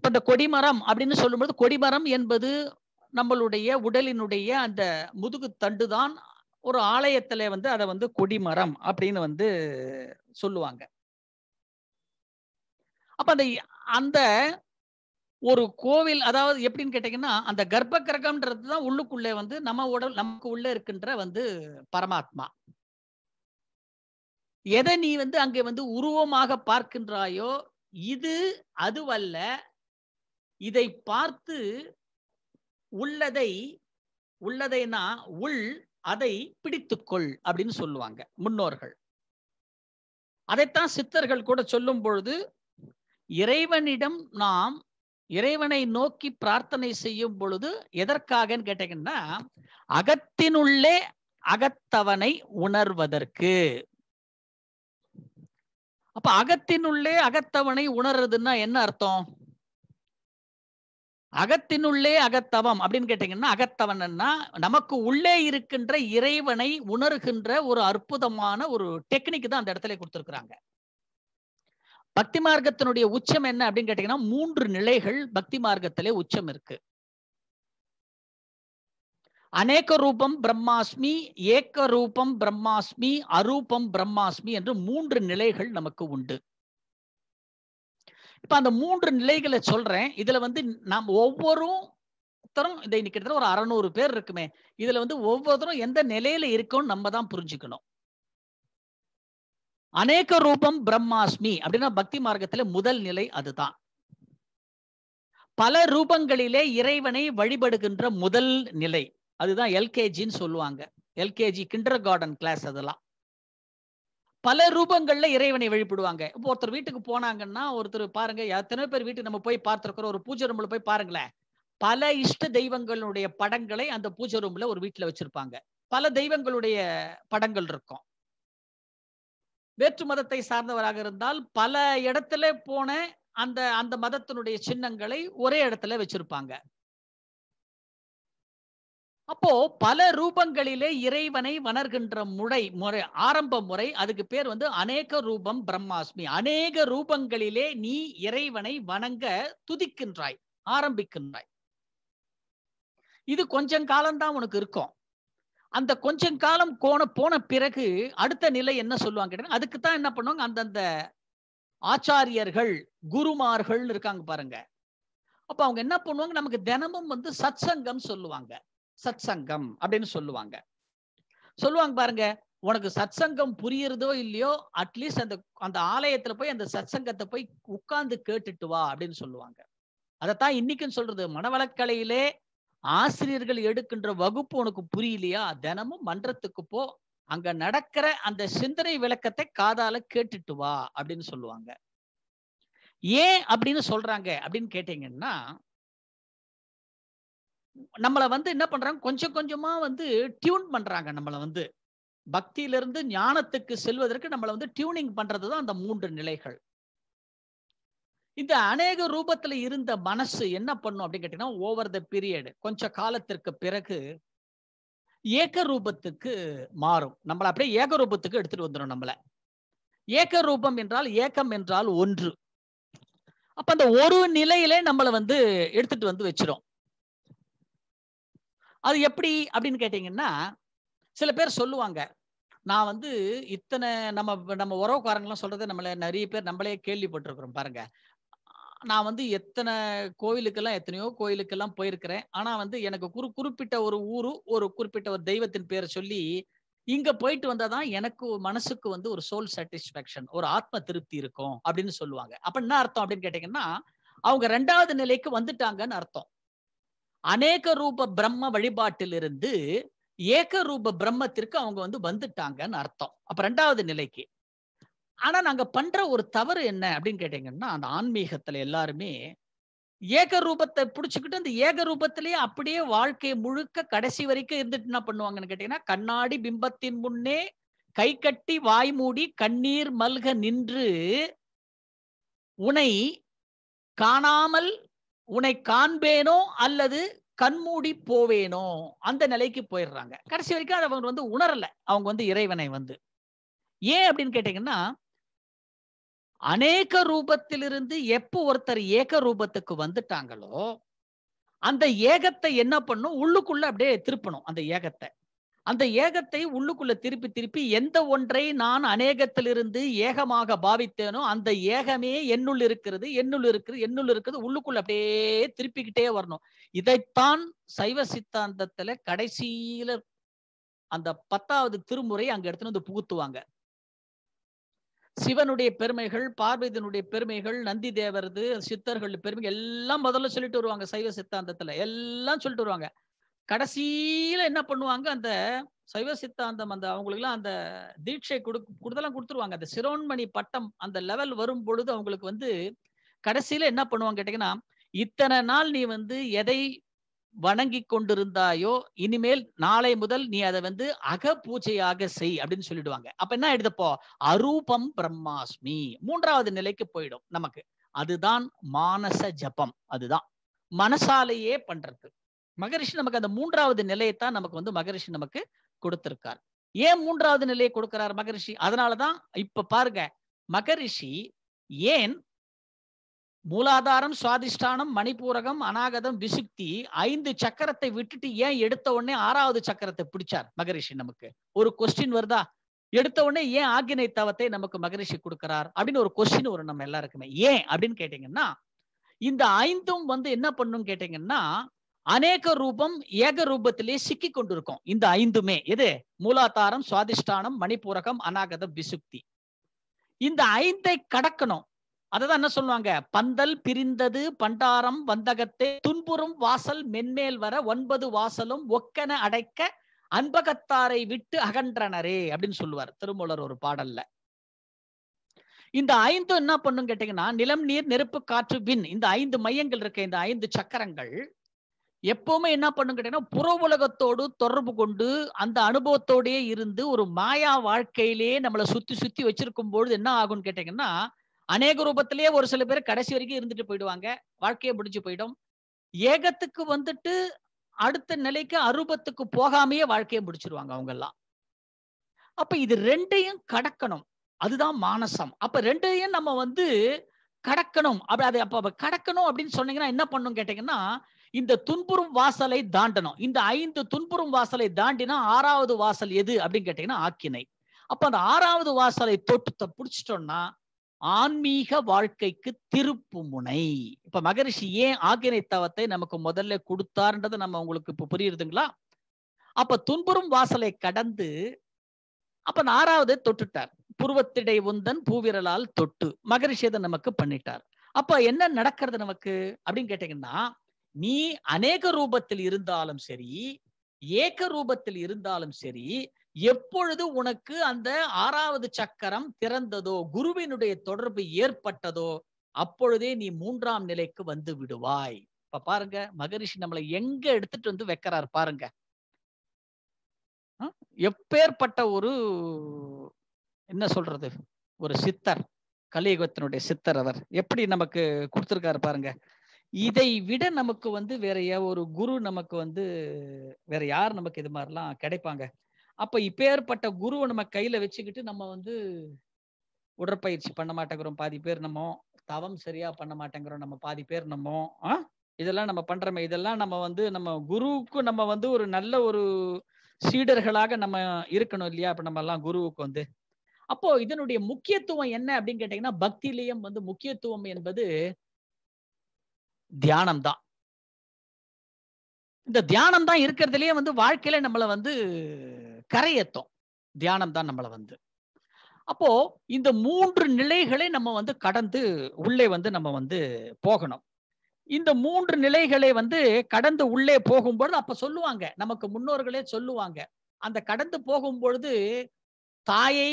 இப்ப இந்த கொடிமரம் அப்படின்னு சொல்லும்போது கொடிமரம் என்பது நம்மளுடைய உடலினுடைய அந்த முதுகு தண்டு தான் ஒரு ஆலயத்துல வந்து அதை வந்து கொடிமரம் அப்படின்னு வந்து சொல்லுவாங்க அப்ப அந்த அந்த ஒரு கோவில் அதாவது எப்படின்னு கேட்டீங்கன்னா அந்த கர்ப்ப கிரகம்ன்றது தான் உள்ளுக்குள்ளே வந்து நம்ம உடல் நமக்கு உள்ள இருக்கின்ற வந்து பரமாத்மா எதை நீ வந்து அங்கே வந்து உருவமாக பார்க்கின்றாயோ இது அதுவல்ல இதை பார்த்து உள்ளதை உள்ளதைனா உள் அதை பிடித்துக்கொள் அப்படின்னு சொல்லுவாங்க முன்னோர்கள் அதைத்தான் சித்தர்கள் கூட சொல்லும் பொழுது இறைவனிடம் நாம் இறைவனை நோக்கி பிரார்த்தனை செய்யும் பொழுது எதற்காகன்னு கேட்டீங்கன்னா அகத்தினுள்ளே அகத்தவனை உணர்வதற்கு அப்ப அகத்தினுள்ளே அகத்தவனை உணர்றதுன்னா என்ன அர்த்தம் அகத்தினுள்ளே அகத்தவம் அப்படின்னு கேட்டீங்கன்னா அகத்தவன்னா நமக்கு உள்ளே இருக்கின்ற இறைவனை உணர்கின்ற ஒரு அற்புதமான ஒரு டெக்னிக் தான் அந்த இடத்துல கொடுத்துருக்குறாங்க பக்தி மார்க்கத்தினுடைய உச்சம் என்ன அப்படின்னு கேட்டீங்கன்னா மூன்று நிலைகள் பக்தி மார்க்கத்திலே உச்சம் இருக்கு அநேக ரூபம் பிரம்மாஸ்மி ஏக்க ரூபம் பிரம்மாஸ்மி அரூபம் பிரம்மாஸ்மி என்று மூன்று நிலைகள் நமக்கு உண்டு இப்ப அந்த மூன்று நிலைகளை சொல்றேன் இதுல வந்து நாம் ஒவ்வொரும் ஒருத்தரும் இந்த கிட்டத்தட்ட ஒரு அறநூறு பேர் இருக்குமே இதுல வந்து ஒவ்வொருத்தரும் எந்த நிலையில இருக்கோம்னு நம்ம தான் புரிஞ்சுக்கணும் அநேக ரூபம் பிரம்மாஸ்மி அப்படின்னா பக்தி மார்க்கத்துல முதல் நிலை அதுதான் பல ரூபங்களிலே இறைவனை வழிபடுகின்ற முதல் நிலை அதுதான் எல்கேஜின்னு சொல்லுவாங்க எல்கேஜி கிண்டர் கார்டன் கிளாஸ் அதெல்லாம் பல ரூபங்கள்ல இறைவனை வழிபடுவாங்க இப்போ ஒருத்தர் வீட்டுக்கு போனாங்கன்னா ஒருத்தர் பாருங்க எத்தனை பேர் வீட்டுக்கு நம்ம போய் பார்த்துருக்கிறோம் ஒரு பூஜை ரூம்ல போய் பாருங்களேன் பல இஷ்ட தெய்வங்களுடைய படங்களை அந்த பூஜை ரூம்ல ஒரு வீட்டுல வச்சிருப்பாங்க பல தெய்வங்களுடைய படங்கள் இருக்கும் வேற்று மதத்தை சார்ந்தவராக இருந்தால் பல இடத்துல போன அந்த அந்த மதத்தினுடைய சின்னங்களை ஒரே இடத்துல வச்சிருப்பாங்க அப்போ பல ரூபங்களிலே இறைவனை வணர்கின்ற முறை முறை ஆரம்ப முறை அதுக்கு பேர் வந்து அநேக ரூபம் பிரம்மாஸ்மி அநேக ரூபங்களிலே நீ இறைவனை வணங்க துதிக்கின்றாய் ஆரம்பிக்கின்றாய் இது கொஞ்சம் காலம்தான் உனக்கு இருக்கும் அந்த கொஞ்சம் காலம் கோண போன பிறகு அடுத்த நிலை என்ன சொல்லுவாங்க அதுக்கு தான் என்ன பண்ணுவாங்க அந்தந்த ஆச்சாரியர்கள் குருமார்கள் இருக்காங்க பாருங்க அப்ப அவங்க என்ன பண்ணுவாங்க நமக்கு தினமும் வந்து சத் சங்கம் சொல்லுவாங்க சத் சங்கம் அப்படின்னு சொல்லுவாங்க சொல்லுவாங்க பாருங்க உனக்கு சத் சங்கம் புரியுறதோ இல்லையோ அட்லீஸ்ட் அந்த அந்த ஆலயத்துல போய் அந்த சத் சங்கத்தை போய் உட்கார்ந்து கேட்டுட்டு வா அப்படின்னு சொல்லுவாங்க அதைத்தான் இன்னைக்குன்னு சொல்றது மனவளக்கலையிலே ஆசிரியர்கள் எடுக்கின்ற வகுப்பு உனக்கு புரியலையா தினமும் மன்றத்துக்கு போ அங்க நடக்கிற அந்த சிந்தனை விளக்கத்தை காதால கேட்டுட்டு வா அப்படின்னு சொல்லுவாங்க ஏன் அப்படின்னு சொல்றாங்க அப்படின்னு கேட்டீங்கன்னா நம்மளை வந்து என்ன பண்றாங்க கொஞ்சம் கொஞ்சமா வந்து டியூன் பண்றாங்க நம்மளை வந்து பக்தியிலிருந்து ஞானத்துக்கு செல்வதற்கு நம்மளை வந்து டியூனிங் பண்றது தான் அந்த மூன்று நிலைகள் இந்த அநேக ரூபத்துல இருந்த மனசு என்ன பண்ணும் அப்படின்னு கேட்டீங்கன்னா ஓவர் த பீரியடு கொஞ்ச காலத்திற்கு பிறகு ஏக்க ரூபத்துக்கு மாறும் நம்மள அப்படியே ஏக ரூபத்துக்கு எடுத்துட்டு வந்துடும் நம்மள ஏக்க ரூபம் என்றால் ஏக்கம் என்றால் ஒன்று அப்ப அந்த ஒரு நிலையிலே நம்மளை வந்து எடுத்துட்டு வந்து வச்சிரும் அது எப்படி அப்படின்னு கேட்டீங்கன்னா சில பேர் சொல்லுவாங்க நான் வந்து இத்தனை நம்ம நம்ம உறவுக்காரங்களாம் சொல்றதை நம்மள நிறைய பேர் நம்மளே கேள்விப்பட்டிருக்கிறோம் பாருங்க நான் வந்து எத்தனை கோயிலுக்கெல்லாம் எத்தனையோ கோயிலுக்கெல்லாம் போயிருக்கிறேன் ஆனா வந்து எனக்கு குறு குறிப்பிட்ட ஒரு ஊரு ஒரு குறிப்பிட்ட ஒரு தெய்வத்தின் பேரை சொல்லி இங்க போயிட்டு வந்தாதான் எனக்கு மனசுக்கு வந்து ஒரு சோல் சாட்டிஸ்பாக்சன் ஒரு ஆத்ம திருப்தி இருக்கும் அப்படின்னு சொல்லுவாங்க அப்ப என்ன அர்த்தம் அப்படின்னு கேட்டீங்கன்னா அவங்க ரெண்டாவது நிலைக்கு வந்துட்டாங்கன்னு அர்த்தம் அநேக ரூப பிரம்ம வழிபாட்டிலிருந்து ஏக ரூப பிரம்மத்திற்கு அவங்க வந்து வந்துட்டாங்கன்னு அர்த்தம் அப்ப ரெண்டாவது நிலைக்கு ஆனா நாங்க பண்ற ஒரு தவறு என்ன அப்படின்னு கேட்டீங்கன்னா அந்த ஆன்மீகத்துல எல்லாருமே ஏக ரூபத்தை பிடிச்சுக்கிட்டு அந்த ஏக ரூபத்திலேயே அப்படியே வாழ்க்கை முழுக்க கடைசி வரைக்கும் இருந்துட்டு என்ன பண்ணுவாங்கன்னு கேட்டீங்கன்னா கண்ணாடி பிம்பத்தின் முன்னே கை கட்டி வாய் மூடி கண்ணீர் மல்க நின்று உனை காணாமல் உன்னை காண்பேனோ அல்லது கண்மூடி போவேனோ அந்த நிலைக்கு போயிடுறாங்க கடைசி வரைக்கும் அவங்க வந்து உணரல அவங்க வந்து இறைவனை வந்து ஏன் அப்படின்னு கேட்டீங்கன்னா அநேக ரூபத்திலிருந்து எப்போ ஒருத்தர் ஏக ரூபத்துக்கு வந்துட்டாங்களோ அந்த ஏகத்தை என்ன பண்ணும் உள்ளுக்குள்ள அப்படியே திருப்பணும் அந்த ஏகத்தை அந்த ஏகத்தை உள்ளுக்குள்ள திருப்பி திருப்பி எந்த ஒன்றை நான் அநேகத்திலிருந்து ஏகமாக பாவித்தேனோ அந்த ஏகமே என்னுள் இருக்கிறது என்னுள் இருக்கிறது என்னுள் இருக்கிறது உள்ளுக்குள்ள அப்படியே திருப்பிக்கிட்டே வரணும் இதைத்தான் சைவ சித்தாந்தத்துல கடைசியில அந்த பத்தாவது திருமுறை அங்க எடுத்துன்னு வந்து புகுத்துவாங்க சிவனுடைய பெருமைகள் பார்வதியினுடைய பெருமைகள் நந்தி தேவரது சித்தர்கள் பெருமைகள் எல்லாம் முதல்ல சொல்லிட்டு வருவாங்க சைவ சித்தாந்தத்துல எல்லாம் சொல்லிட்டு வருவாங்க கடைசியில என்ன பண்ணுவாங்க அந்த சைவ சித்தாந்தம் அந்த அவங்களுக்குலாம் அந்த தீட்சை கொடு கொடுத்தலாம் கொடுத்துருவாங்க அந்த சிரோன்மணி பட்டம் அந்த லெவல் வரும் பொழுது அவங்களுக்கு வந்து கடைசியில என்ன பண்ணுவாங்க கேட்டீங்கன்னா இத்தனை நாள் நீ வந்து எதை வணங்கி கொண்டிருந்தாயோ இனிமேல் நாளை முதல் நீ அதை வந்து அக பூஜையாக செய் அப்படின்னு சொல்லிடுவாங்க அப்ப என்ன எடுத்தப்போ அரூபம் பிரம்மாஸ்மி மூன்றாவது நிலைக்கு போயிடும் நமக்கு அதுதான் மானச ஜபம் அதுதான் மனசாலேயே பண்றது மகரிஷி நமக்கு அந்த மூன்றாவது நிலையைத்தான் நமக்கு வந்து மகரிஷி நமக்கு கொடுத்திருக்கார் ஏன் மூன்றாவது நிலையை கொடுக்கிறார் மகரிஷி அதனாலதான் இப்ப பாருங்க மகரிஷி ஏன் மூலாதாரம் சுவாதிஷ்டானம் மணிபூரகம் அனாகதம் விசுக்தி ஐந்து சக்கரத்தை விட்டுட்டு ஏன் எடுத்த உடனே ஆறாவது சக்கரத்தை பிடிச்சார் மகரிஷி நமக்கு ஒரு கொஸ்டின் வருதா எடுத்த உடனே ஏன் ஆக்கினை தவத்தை நமக்கு மகரிஷி கொடுக்கிறார் அப்படின்னு ஒரு கொஸ்டின் வரும் நம்ம எல்லாருக்குமே ஏன் அப்படின்னு கேட்டீங்கன்னா இந்த ஐந்தும் வந்து என்ன பண்ணும் கேட்டீங்கன்னா அநேக ரூபம் ஏக ரூபத்திலே சிக்கி கொண்டிருக்கும் இந்த ஐந்துமே எது மூலாதாரம் சுவாதிஷ்டானம் மணிப்பூரகம் அநாகத விசுக்தி இந்த ஐந்தை கடக்கணும் அததான் என்ன சொல்லுவாங்க பந்தல் பிரிந்தது பண்டாரம் வந்தகத்தை துன்புறும் வாசல் மென்மேல் வர ஒன்பது வாசலும் ஒக்கன அடைக்க அன்பகத்தாரை விட்டு அகன்றனரே அப்படின்னு சொல்லுவார் திருமூலர் ஒரு பாடல்ல இந்த ஐந்து என்ன பண்ணும் கேட்டீங்கன்னா நிலம் நீர் நெருப்பு காற்று வின் இந்த ஐந்து மையங்கள் இருக்க இந்த ஐந்து சக்கரங்கள் எப்பவுமே என்ன பண்ணும் கேட்டீங்கன்னா புற உலகத்தோடு தொடர்பு கொண்டு அந்த அனுபவத்தோடயே இருந்து ஒரு மாயா வாழ்க்கையிலேயே நம்மளை சுத்தி சுத்தி வச்சிருக்கும் பொழுது என்ன ஆகும்னு கேட்டீங்கன்னா அநேக ரூபத்திலேயே ஒரு சில பேர் கடைசி வரைக்கும் இருந்துட்டு போயிடுவாங்க வாழ்க்கையை முடிஞ்சு போயிடும் ஏகத்துக்கு வந்துட்டு அடுத்த நிலைக்கு அருபத்துக்கு போகாமையே வாழ்க்கையை முடிச்சிருவாங்க அவங்க எல்லாம் அப்ப இது ரெண்டையும் கடக்கணும் அதுதான் மானசம் அப்ப ரெண்டையும் நம்ம வந்து கடக்கணும் அப்படி அதை அப்ப கடக்கணும் அப்படின்னு சொன்னீங்கன்னா என்ன பண்ணும் கேட்டீங்கன்னா இந்த துன்புறும் வாசலை தாண்டணும் இந்த ஐந்து துன்புறும் வாசலை தாண்டினா ஆறாவது வாசல் எது அப்படின்னு கேட்டீங்கன்னா ஆக்கினை அப்ப அந்த ஆறாவது வாசலை தொட்டு பிடிச்சிட்டோம்னா ஆன்மீக வாழ்க்கைக்கு திருப்பு முனை இப்ப மகரிஷி ஏன் ஆக்கினை தவத்தை நமக்கு முதல்ல கொடுத்தாருன்றது நம்ம உங்களுக்கு இப்ப புரியுதுங்களா அப்ப துன்புறும் வாசலை கடந்து அப்ப ஆறாவது தொட்டுட்டார் புருவத்திடை உந்தன் பூவிரலால் தொட்டு மகரிஷி அதை நமக்கு பண்ணிட்டார் அப்ப என்ன நடக்கிறது நமக்கு அப்படின்னு கேட்டீங்கன்னா நீ அநேக ரூபத்தில் இருந்தாலும் சரி ஏக ரூபத்தில் இருந்தாலும் சரி எப்பொழுது உனக்கு அந்த ஆறாவது சக்கரம் திறந்ததோ குருவினுடைய தொடர்பு ஏற்பட்டதோ அப்பொழுதே நீ மூன்றாம் நிலைக்கு வந்து விடுவாய் இப்ப பாருங்க மகரிஷி நம்மளை எங்க எடுத்துட்டு வந்து வைக்கிறார் பாருங்க எப்பேற்பட்ட ஒரு என்ன சொல்றது ஒரு சித்தர் கலியுகத்தினுடைய சித்தர் அவர் எப்படி நமக்கு கொடுத்திருக்காரு பாருங்க இதை விட நமக்கு வந்து வேற ஒரு குரு நமக்கு வந்து வேற யார் நமக்கு இது மாதிரிலாம் கிடைப்பாங்க அப்ப இப்பேற்பட்ட குருவை நம்ம கையில வச்சுக்கிட்டு நம்ம வந்து உடற்பயிற்சி பண்ண மாட்டேங்கிறோம் பாதி பேர் நம்ம தவம் சரியா பண்ண மாட்டேங்கிறோம் நம்ம பாதி பேர் நம்ம இதெல்லாம் நம்ம பண்றோமே இதெல்லாம் நம்ம வந்து நம்ம குருவுக்கு நம்ம வந்து ஒரு நல்ல ஒரு சீடர்களாக நம்ம இருக்கணும் இல்லையா இப்ப நம்ம எல்லாம் குருவுக்கு வந்து அப்போ இதனுடைய முக்கியத்துவம் என்ன அப்படின்னு கேட்டீங்கன்னா பக்தியிலையும் வந்து முக்கியத்துவம் என்பது தியானம் தான் இந்த தியானம் தான் இருக்கிறதுலயே வந்து வாழ்க்கையில நம்மள வந்து கரையேத்தோம் தியானம் தான் நம்மள வந்து அப்போ இந்த மூன்று நிலைகளை நம்ம வந்து கடந்து உள்ளே வந்து நம்ம வந்து போகணும் இந்த மூன்று நிலைகளை வந்து கடந்து உள்ளே போகும்பொழுது அப்ப சொல்லுவாங்க நமக்கு முன்னோர்களே சொல்லுவாங்க அந்த கடந்து போகும்பொழுது தாயை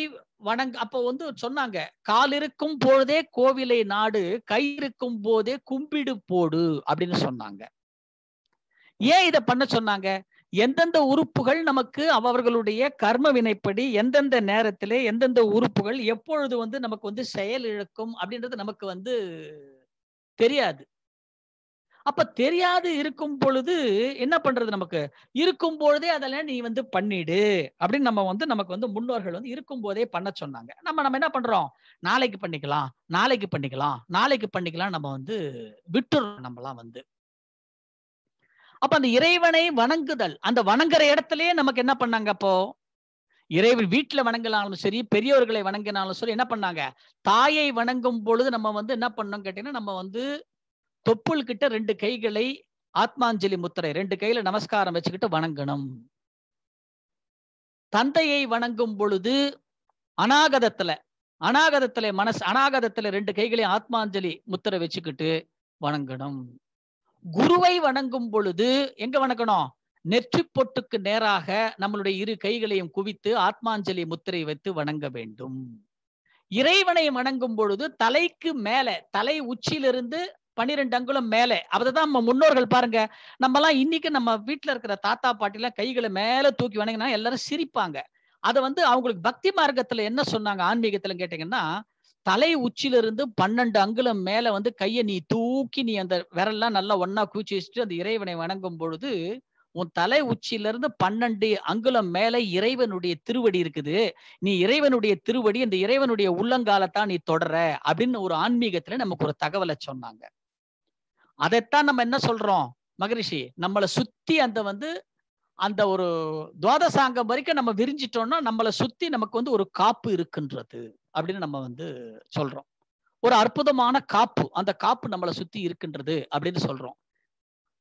வணங்க அப்ப வந்து சொன்னாங்க கால் இருக்கும் போதே கோவிலை நாடு கை இருக்கும் போதே கும்பிடு போடு அப்படின்னு சொன்னாங்க ஏன் இதை பண்ண சொன்னாங்க எந்தெந்த உறுப்புகள் நமக்கு அவர்களுடைய கர்ம வினைப்படி எந்தெந்த நேரத்திலே எந்தெந்த உறுப்புகள் எப்பொழுது வந்து நமக்கு வந்து செயல் இழக்கும் அப்படின்றது நமக்கு வந்து தெரியாது அப்ப தெரியாது இருக்கும் பொழுது என்ன பண்றது நமக்கு இருக்கும் பொழுதே அதெல்லாம் நீ வந்து பண்ணிடு அப்படின்னு நம்ம வந்து நமக்கு வந்து முன்னோர்கள் வந்து இருக்கும் போதே பண்ண சொன்னாங்க நம்ம நம்ம என்ன பண்றோம் நாளைக்கு பண்ணிக்கலாம் நாளைக்கு பண்ணிக்கலாம் நாளைக்கு பண்ணிக்கலாம் நம்ம வந்து விட்டுறோம் நம்மலாம் வந்து அப்ப அந்த இறைவனை வணங்குதல் அந்த வணங்குற இடத்துலயே நமக்கு என்ன பண்ணாங்க அப்போ இறைவன் வீட்டுல வணங்கினாலும் சரி பெரியவர்களை வணங்கினாலும் சரி என்ன பண்ணாங்க தாயை வணங்கும் பொழுது நம்ம வந்து என்ன பண்ணோம் கேட்டீங்கன்னா நம்ம வந்து தொப்புள் கிட்ட ரெண்டு கைகளை ஆத்மாஞ்சலி முத்திரை ரெண்டு கையில நமஸ்காரம் வச்சுக்கிட்டு வணங்கணும் தந்தையை வணங்கும் பொழுது அனாகதத்துல அநாகதத்துல மனசு அநாகதத்துல ரெண்டு கைகளையும் ஆத்மாஞ்சலி முத்திரை வச்சுக்கிட்டு வணங்கணும் குருவை வணங்கும் பொழுது எங்க வணங்கணும் நெற்றி பொட்டுக்கு நேராக நம்மளுடைய இரு கைகளையும் குவித்து ஆத்மாஞ்சலி முத்திரை வைத்து வணங்க வேண்டும் இறைவனை வணங்கும் பொழுது தலைக்கு மேல தலை உச்சியிலிருந்து பன்னிரெண்டு அங்குலம் மேலே அப்பதான் நம்ம முன்னோர்கள் பாருங்க நம்ம எல்லாம் இன்னைக்கு நம்ம வீட்டுல இருக்கிற தாத்தா பாட்டி எல்லாம் கைகளை மேல தூக்கி வணங்கினா எல்லாரும் சிரிப்பாங்க அதை வந்து அவங்களுக்கு பக்தி மார்க்கத்துல என்ன சொன்னாங்க ஆன்மீகத்துல கேட்டீங்கன்னா தலை உச்சிலிருந்து பன்னெண்டு அங்குலம் மேல வந்து கையை நீ தூக்கி நீ அந்த விரல்லாம் நல்லா ஒன்னா கூச்சி வச்சுட்டு அந்த இறைவனை வணங்கும் பொழுது உன் தலை உச்சியிலிருந்து பன்னெண்டு அங்குலம் மேலே இறைவனுடைய திருவடி இருக்குது நீ இறைவனுடைய திருவடி இந்த இறைவனுடைய உள்ளங்காலத்தான் நீ தொடர அப்படின்னு ஒரு ஆன்மீகத்துல நமக்கு ஒரு தகவலை சொன்னாங்க அதைத்தான் நம்ம என்ன சொல்றோம் மகரிஷி நம்மளை சுத்தி அந்த வந்து அந்த ஒரு துவாதசாங்கம் வரைக்கும் நம்ம விரிஞ்சிட்டோம்னா நம்மளை சுத்தி நமக்கு வந்து ஒரு காப்பு இருக்கின்றது அப்படின்னு நம்ம வந்து சொல்றோம் ஒரு அற்புதமான காப்பு அந்த காப்பு நம்மளை சுத்தி இருக்கின்றது அப்படின்னு சொல்றோம்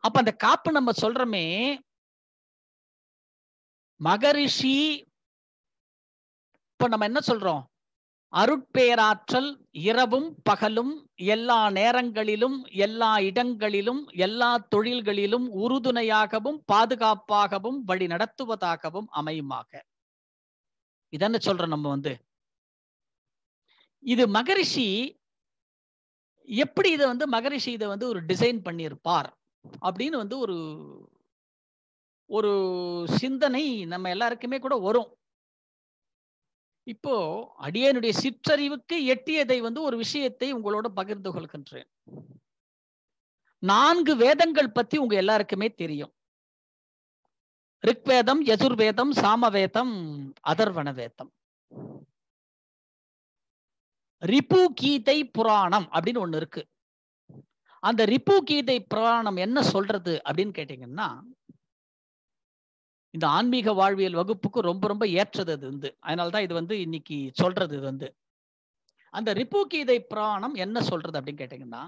அப்ப அந்த காப்பு நம்ம சொல்றோமே மகரிஷி இப்ப நம்ம என்ன சொல்றோம் அருட்பேராற்றல் இரவும் பகலும் எல்லா நேரங்களிலும் எல்லா இடங்களிலும் எல்லா தொழில்களிலும் உறுதுணையாகவும் பாதுகாப்பாகவும் வழி நடத்துவதாகவும் அமையுமாக இதென்ன சொல்றோம் நம்ம வந்து இது மகரிஷி எப்படி இதை வந்து மகரிஷி இதை வந்து ஒரு டிசைன் பண்ணியிருப்பார் அப்படின்னு வந்து ஒரு ஒரு சிந்தனை நம்ம எல்லாருக்குமே கூட வரும் இப்போ அடியனுடைய சிற்றறிவுக்கு எட்டியதை வந்து ஒரு விஷயத்தை உங்களோட பகிர்ந்து கொள்கின்றேன் நான்கு வேதங்கள் பத்தி உங்க எல்லாருக்குமே தெரியும் ரிக்வேதம் யஜுர்வேதம் சாமவேதம் அதர்வன வேதம் ரிப்பு கீதை புராணம் அப்படின்னு ஒண்ணு இருக்கு அந்த ரிப்பு கீதை புராணம் என்ன சொல்றது அப்படின்னு கேட்டீங்கன்னா இந்த ஆன்மீக வாழ்வியல் வகுப்புக்கு ரொம்ப ரொம்ப ஏற்றது அது வந்து அதனால தான் இது வந்து இன்னைக்கு சொல்றது இது வந்து அந்த ரிப்பு கீதை பிராணம் என்ன சொல்றது அப்படின்னு கேட்டீங்கன்னா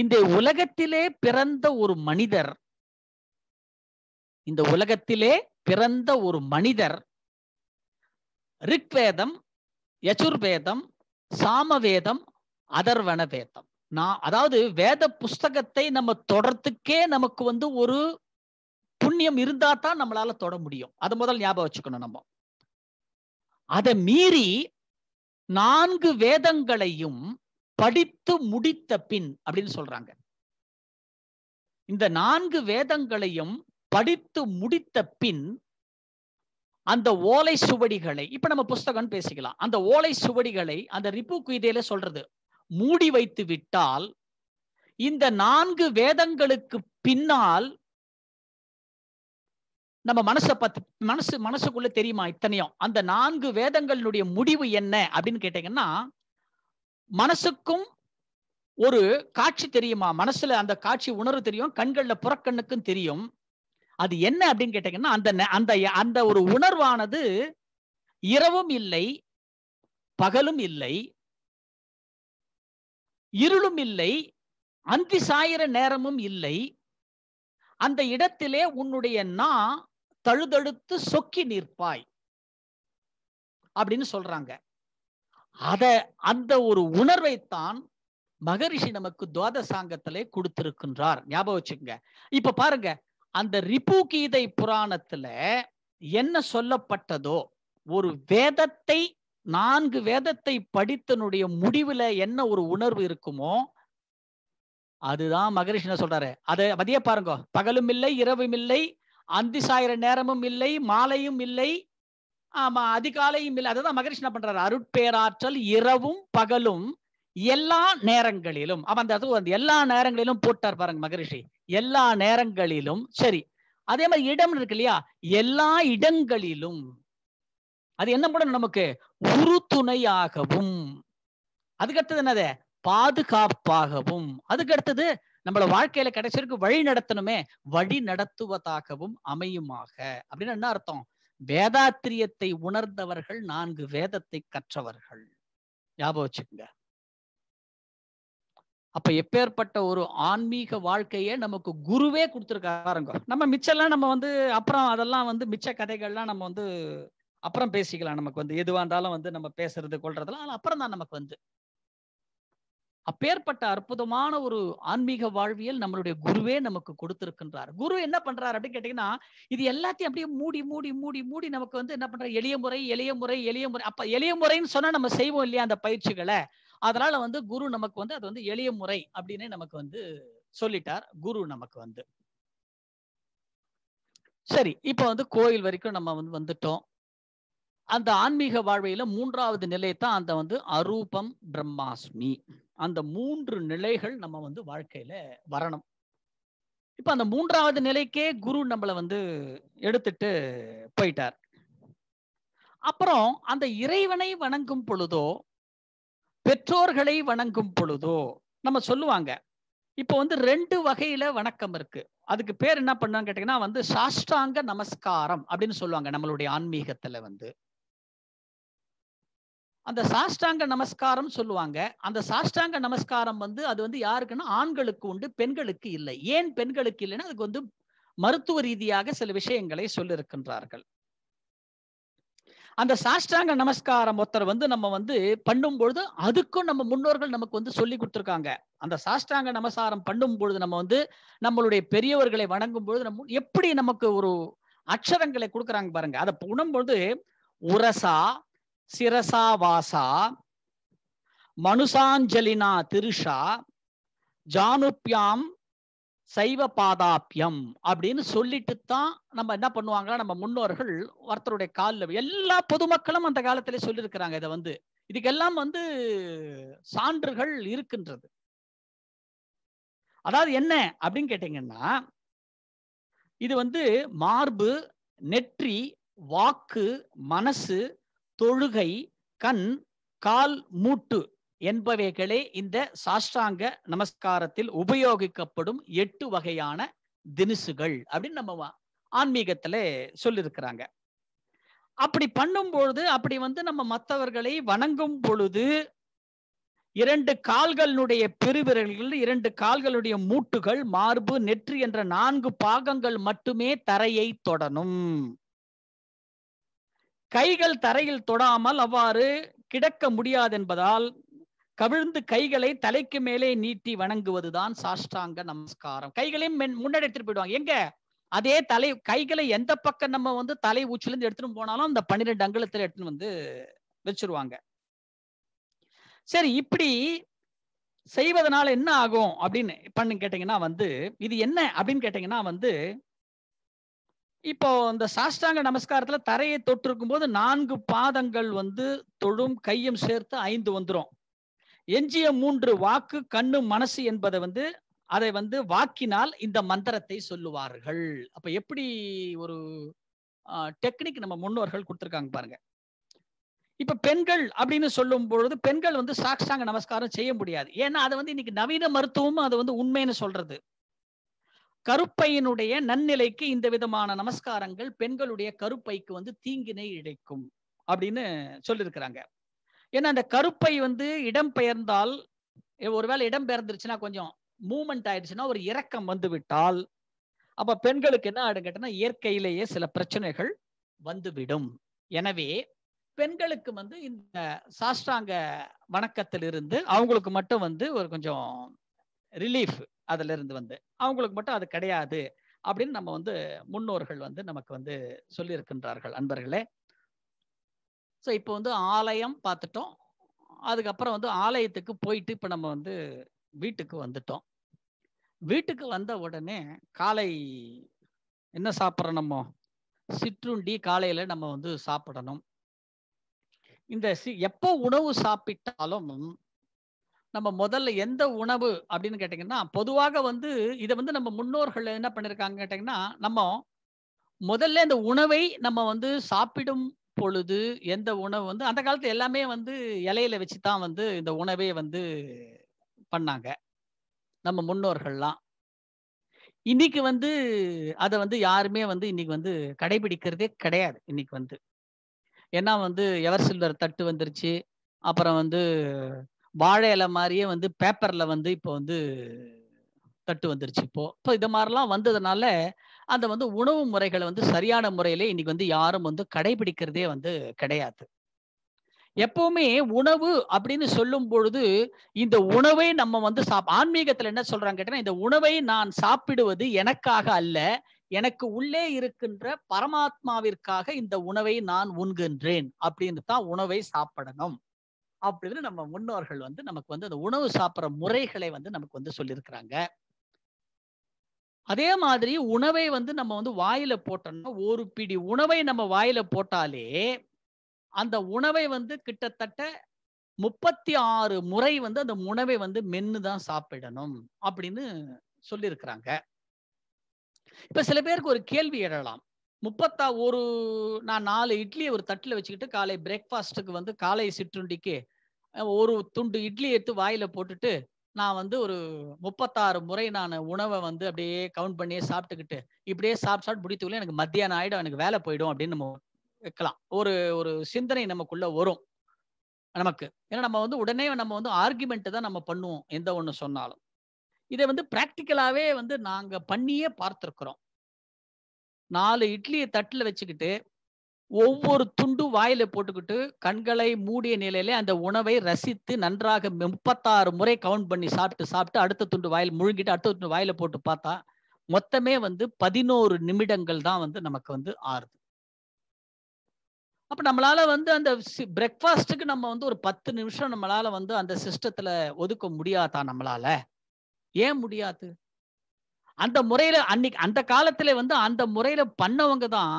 இந்த உலகத்திலே பிறந்த ஒரு மனிதர் இந்த உலகத்திலே பிறந்த ஒரு மனிதர் ரிக்வேதம் யசுர்வேதம் சாமவேதம் அதர்வன வேதம் நான் அதாவது வேத புஸ்தகத்தை நம்ம தொடர்த்துக்கே நமக்கு வந்து ஒரு புண்ணியம் இருந்தா தான் நம்மளால தொட முடியும் அது முதல் ஞாபகம் வச்சுக்கணும் நம்ம அதை மீறி நான்கு வேதங்களையும் படித்து முடித்த பின் அப்படின்னு சொல்றாங்க இந்த நான்கு வேதங்களையும் படித்து முடித்த பின் அந்த ஓலை சுவடிகளை இப்ப நம்ம புஸ்தகம் பேசிக்கலாம் அந்த ஓலை சுவடிகளை அந்த ரிப்பு குயிதையில சொல்றது மூடி வைத்து விட்டால் இந்த நான்கு வேதங்களுக்கு பின்னால் நம்ம மனசை பார்த்து மனசு மனசுக்குள்ள தெரியுமா இத்தனையும் அந்த நான்கு வேதங்களினுடைய முடிவு என்ன அப்படின்னு கேட்டீங்கன்னா மனசுக்கும் ஒரு காட்சி தெரியுமா மனசுல அந்த காட்சி உணர்வு தெரியும் கண்கள்ல புறக்கண்ணுக்கும் தெரியும் அது என்ன அப்படின்னு கேட்டீங்கன்னா அந்த அந்த அந்த ஒரு உணர்வானது இரவும் இல்லை பகலும் இல்லை இருளும் இல்லை அந்தி சாயிர நேரமும் இல்லை அந்த இடத்திலே உன்னுடைய நான் தழுதழுத்து சொக்கி நிற்பாய் அப்படின்னு சொல்றாங்க அத அந்த ஒரு உணர்வைத்தான் மகரிஷி நமக்கு துவாதசாங்கத்திலே கொடுத்திருக்கின்றார் ஞாபகம் வச்சுங்க இப்ப பாருங்க அந்த ரிப்பு கீதை புராணத்துல என்ன சொல்லப்பட்டதோ ஒரு வேதத்தை நான்கு வேதத்தை படித்தனுடைய முடிவுல என்ன ஒரு உணர்வு இருக்குமோ அதுதான் மகரிஷி சொல்றாரு அதை மதிய பாருங்க பகலும் இல்லை இரவும் இல்லை அந்தி சாயிற நேரமும் இல்லை மாலையும் இல்லை ஆமா அதிகாலையும் இல்லை அதுதான் மகரிஷ் என்ன பண்றாரு அருட்பேராற்றல் இரவும் பகலும் எல்லா நேரங்களிலும் அவன் அந்த அந்த எல்லா நேரங்களிலும் போட்டார் பாருங்க மகரிஷி எல்லா நேரங்களிலும் சரி அதே மாதிரி இடம் இருக்கு இல்லையா எல்லா இடங்களிலும் அது என்ன பண்ணணும் நமக்கு உறுதுணையாகவும் அதுக்கடுத்தது என்னது பாதுகாப்பாகவும் அதுக்கு அடுத்தது நம்மள வாழ்க்கையில கிடைச்சிருக்கு வழி நடத்தணுமே வழி நடத்துவதாகவும் அமையுமாக அப்படின்னு என்ன அர்த்தம் வேதாத்திரியத்தை உணர்ந்தவர்கள் நான்கு வேதத்தை கற்றவர்கள் ஞாபகம் வச்சுக்கோங்க அப்ப எப்பேற்பட்ட ஒரு ஆன்மீக வாழ்க்கையே நமக்கு குருவே கொடுத்துருக்காருங்க நம்ம மிச்சம்லாம் நம்ம வந்து அப்புறம் அதெல்லாம் வந்து மிச்ச கதைகள்லாம் நம்ம வந்து அப்புறம் பேசிக்கலாம் நமக்கு வந்து எதுவாக இருந்தாலும் வந்து நம்ம பேசுறது கொள்றதெல்லாம் அப்புறம் தான் நமக்கு வந்து அப்பேற்பட்ட அற்புதமான ஒரு ஆன்மீக வாழ்வியல் நம்மளுடைய குருவே நமக்கு கொடுத்திருக்கின்றார் குரு என்ன பண்றாரு அப்படின்னு கேட்டீங்கன்னா இது எல்லாத்தையும் அப்படியே மூடி மூடி மூடி மூடி நமக்கு வந்து என்ன பண்ற எளிய முறை எளிய முறை எளிய முறை அப்ப எளிய முறைன்னு சொன்னா நம்ம செய்வோம் இல்லையா அந்த பயிற்சிகளை அதனால வந்து குரு நமக்கு வந்து அது வந்து எளிய முறை அப்படின்னு நமக்கு வந்து சொல்லிட்டார் குரு நமக்கு வந்து சரி இப்ப வந்து கோயில் வரைக்கும் நம்ம வந்து வந்துட்டோம் அந்த ஆன்மீக வாழ்வையில மூன்றாவது நிலையத்தான் அந்த வந்து அரூபம் பிரம்மாஸ்மி அந்த மூன்று நிலைகள் நம்ம வந்து வாழ்க்கையில வரணும் இப்ப அந்த மூன்றாவது நிலைக்கே குரு நம்மளை வந்து எடுத்துட்டு போயிட்டார் அப்புறம் அந்த இறைவனை வணங்கும் பொழுதோ பெற்றோர்களை வணங்கும் பொழுதோ நம்ம சொல்லுவாங்க இப்போ வந்து ரெண்டு வகையில வணக்கம் இருக்கு அதுக்கு பேர் என்ன பண்ணுவாங்க கேட்டீங்கன்னா வந்து சாஷ்டாங்க நமஸ்காரம் அப்படின்னு சொல்லுவாங்க நம்மளுடைய ஆன்மீகத்துல வந்து அந்த சாஷ்டாங்க நமஸ்காரம் சொல்லுவாங்க அந்த சாஷ்டாங்க நமஸ்காரம் வந்து அது வந்து யாருக்குன்னா ஆண்களுக்கு உண்டு பெண்களுக்கு இல்லை ஏன் பெண்களுக்கு இல்லைன்னா அதுக்கு வந்து மருத்துவ ரீதியாக சில விஷயங்களை சொல்லியிருக்கின்றார்கள் அந்த சாஷ்டாங்க நமஸ்காரம் ஒருத்தர் வந்து நம்ம வந்து பண்ணும் பொழுது அதுக்கும் நம்ம முன்னோர்கள் நமக்கு வந்து சொல்லி கொடுத்துருக்காங்க அந்த சாஷ்டாங்க நமஸ்காரம் பண்ணும் பொழுது நம்ம வந்து நம்மளுடைய பெரியவர்களை வணங்கும் பொழுது நம்ம எப்படி நமக்கு ஒரு அக்ஷரங்களை கொடுக்குறாங்க பாருங்க அதை உணம்பொழுது உரசா சிரசா வாசா மனுஷாஞ்சலினா திருஷா ஜானுப்பியாம் சைவ பாதாப்பியம் அப்படின்னு சொல்லிட்டு தான் நம்ம என்ன பண்ணுவாங்கன்னா நம்ம முன்னோர்கள் ஒருத்தருடைய காலில் எல்லா பொதுமக்களும் அந்த காலத்திலே சொல்லியிருக்கிறாங்க இதை வந்து இதுக்கெல்லாம் வந்து சான்றுகள் இருக்கின்றது அதாவது என்ன அப்படின்னு கேட்டீங்கன்னா இது வந்து மார்பு நெற்றி வாக்கு மனசு தொழுகை கண் கால் மூட்டு என்பவைகளே இந்த சாஷ்டாங்க நமஸ்காரத்தில் உபயோகிக்கப்படும் எட்டு வகையான தினுசுகள் அப்படின்னு நம்ம ஆன்மீகத்துல சொல்லியிருக்கிறாங்க அப்படி பண்ணும் பொழுது அப்படி வந்து நம்ம மற்றவர்களை வணங்கும் பொழுது இரண்டு கால்களுடைய பெருவிரல்கள் இரண்டு கால்களுடைய மூட்டுகள் மார்பு நெற்றி என்ற நான்கு பாகங்கள் மட்டுமே தரையை தொடணும் கைகள் தரையில் தொடாமல் அவ்வாறு கிடக்க முடியாது என்பதால் கவிழ்ந்து கைகளை தலைக்கு மேலே நீட்டி வணங்குவதுதான் சாஷ்டாங்க நமஸ்காரம் கைகளையும் முன்னாடி எடுத்துட்டு போயிடுவாங்க எங்க அதே தலை கைகளை எந்த பக்கம் நம்ம வந்து தலை ஊச்சிலிருந்து எடுத்துட்டு போனாலும் அந்த பன்னிரெண்டு அங்குலத்துல எடுத்துன்னு வந்து வச்சிருவாங்க சரி இப்படி செய்வதனால என்ன ஆகும் அப்படின்னு பண்ணு கேட்டீங்கன்னா வந்து இது என்ன அப்படின்னு கேட்டீங்கன்னா வந்து இப்போ இந்த சாஷ்டாங்க நமஸ்காரத்துல தரையை தொட்டிருக்கும் போது நான்கு பாதங்கள் வந்து தொழும் கையும் சேர்த்து ஐந்து வந்துடும் எஞ்சிய மூன்று வாக்கு கண்ணு மனசு என்பதை வந்து அதை வந்து வாக்கினால் இந்த மந்திரத்தை சொல்லுவார்கள் அப்ப எப்படி ஒரு டெக்னிக் நம்ம முன்னோர்கள் கொடுத்துருக்காங்க பாருங்க இப்ப பெண்கள் அப்படின்னு சொல்லும் பொழுது பெண்கள் வந்து சாஷ்டாங்க நமஸ்காரம் செய்ய முடியாது ஏன்னா அதை வந்து இன்னைக்கு நவீன மருத்துவமும் அதை வந்து உண்மைன்னு சொல்றது கருப்பையினுடைய நன்னிலைக்கு இந்த விதமான நமஸ்காரங்கள் பெண்களுடைய கருப்பைக்கு வந்து தீங்கினை இழைக்கும் அப்படின்னு சொல்லியிருக்கிறாங்க ஏன்னா அந்த கருப்பை வந்து இடம் பெயர்ந்தால் ஒருவேளை இடம் பெயர்ந்துருச்சுன்னா கொஞ்சம் மூமெண்ட் ஆயிடுச்சுன்னா ஒரு இறக்கம் வந்து விட்டால் அப்ப பெண்களுக்கு என்ன ஆடுங்கட்டனா இயற்கையிலேயே சில பிரச்சனைகள் வந்துவிடும் எனவே பெண்களுக்கு வந்து இந்த சாஷ்டாங்க வணக்கத்திலிருந்து அவங்களுக்கு மட்டும் வந்து ஒரு கொஞ்சம் ரிலீஃப் அதுல இருந்து வந்து அவங்களுக்கு மட்டும் அது கிடையாது அப்படின்னு நம்ம வந்து முன்னோர்கள் வந்து நமக்கு வந்து சொல்லியிருக்கின்றார்கள் அன்பர்களே ஸோ இப்போ வந்து ஆலயம் பார்த்துட்டோம் அதுக்கப்புறம் வந்து ஆலயத்துக்கு போயிட்டு இப்போ நம்ம வந்து வீட்டுக்கு வந்துட்டோம் வீட்டுக்கு வந்த உடனே காலை என்ன சாப்பிட்றோம் நம்ம சிற்றுண்டி காலையில் நம்ம வந்து சாப்பிடணும் இந்த சி எப்போ உணவு சாப்பிட்டாலும் நம்ம முதல்ல எந்த உணவு அப்படின்னு கேட்டிங்கன்னா பொதுவாக வந்து இதை வந்து நம்ம முன்னோர்கள் என்ன பண்ணியிருக்காங்க கேட்டிங்கன்னா நம்ம முதல்ல இந்த உணவை நம்ம வந்து சாப்பிடும் பொழுது எந்த உணவு வந்து அந்த காலத்து எல்லாமே வந்து இலையில வச்சு தான் வந்து இந்த உணவே வந்து பண்ணாங்க நம்ம முன்னோர்கள்லாம் இன்னைக்கு வந்து அதை வந்து யாருமே வந்து இன்னைக்கு வந்து கடைபிடிக்கிறதே கிடையாது இன்னைக்கு வந்து ஏன்னா வந்து எவர் சில்வர் தட்டு வந்துருச்சு அப்புறம் வந்து வாழை இலை மாதிரியே வந்து பேப்பர்ல வந்து இப்போ வந்து தட்டு வந்துருச்சு இப்போ இப்போ இது மாதிரிலாம் வந்ததுனால அந்த வந்து உணவு முறைகளை வந்து சரியான முறையிலே இன்னைக்கு வந்து யாரும் வந்து கடைபிடிக்கிறதே வந்து கிடையாது எப்பவுமே உணவு அப்படின்னு சொல்லும் பொழுது இந்த உணவை நம்ம வந்து சாப் ஆன்மீகத்துல என்ன சொல்றாங்க கேட்டீங்கன்னா இந்த உணவை நான் சாப்பிடுவது எனக்காக அல்ல எனக்கு உள்ளே இருக்கின்ற பரமாத்மாவிற்காக இந்த உணவை நான் உண்கின்றேன் அப்படின்னு தான் உணவை சாப்பிடணும் அப்படின்னு நம்ம முன்னோர்கள் வந்து நமக்கு வந்து அந்த உணவு சாப்பிட்ற முறைகளை வந்து நமக்கு வந்து சொல்லியிருக்கிறாங்க அதே மாதிரி உணவை வந்து நம்ம வந்து வாயில போட்டோம்னா ஒரு பிடி உணவை நம்ம வாயில போட்டாலே அந்த உணவை வந்து கிட்டத்தட்ட முப்பத்தி ஆறு முறை வந்து அந்த உணவை வந்து மென்னு தான் சாப்பிடணும் அப்படின்னு சொல்லியிருக்கிறாங்க இப்ப சில பேருக்கு ஒரு கேள்வி எழலாம் முப்பத்தா ஒரு நான் நாலு இட்லியை ஒரு தட்டில் வச்சுக்கிட்டு காலை பிரேக்ஃபாஸ்ட்டுக்கு வந்து காலை சிற்றுண்டிக்கு ஒரு துண்டு இட்லி எடுத்து வாயில் போட்டுட்டு நான் வந்து ஒரு முப்பத்தாறு முறை நான் உணவை வந்து அப்படியே கவுண்ட் பண்ணியே சாப்பிட்டுக்கிட்டு இப்படியே சாப்பிட்டு சாப்பிட்டு பிடித்துக்குள்ளே எனக்கு மத்தியானம் ஆகிடும் எனக்கு வேலை போயிடும் அப்படின்னு நம்ம வைக்கலாம் ஒரு ஒரு சிந்தனை நமக்குள்ளே வரும் நமக்கு ஏன்னா நம்ம வந்து உடனே நம்ம வந்து ஆர்குமெண்ட்டு தான் நம்ம பண்ணுவோம் எந்த ஒன்று சொன்னாலும் இதை வந்து ப்ராக்டிக்கலாகவே வந்து நாங்கள் பண்ணியே பார்த்துருக்குறோம் நாலு இட்லியை தட்டில் வச்சுக்கிட்டு ஒவ்வொரு துண்டு வாயில போட்டுக்கிட்டு கண்களை மூடிய நிலையில அந்த உணவை ரசித்து நன்றாக முப்பத்தாறு முறை கவுண்ட் பண்ணி சாப்பிட்டு சாப்பிட்டு அடுத்த துண்டு வாயில் முழுங்கிட்டு அடுத்த துண்டு வாயில போட்டு பார்த்தா மொத்தமே வந்து பதினோரு நிமிடங்கள் தான் வந்து நமக்கு வந்து ஆறுது அப்ப நம்மளால வந்து அந்த பிரேக்ஃபாஸ்டுக்கு நம்ம வந்து ஒரு பத்து நிமிஷம் நம்மளால வந்து அந்த சிஸ்டத்துல ஒதுக்க முடியாதா நம்மளால ஏன் முடியாது அந்த முறையில அன்னைக்கு அந்த காலத்துல வந்து அந்த முறையில பண்ணவங்க தான்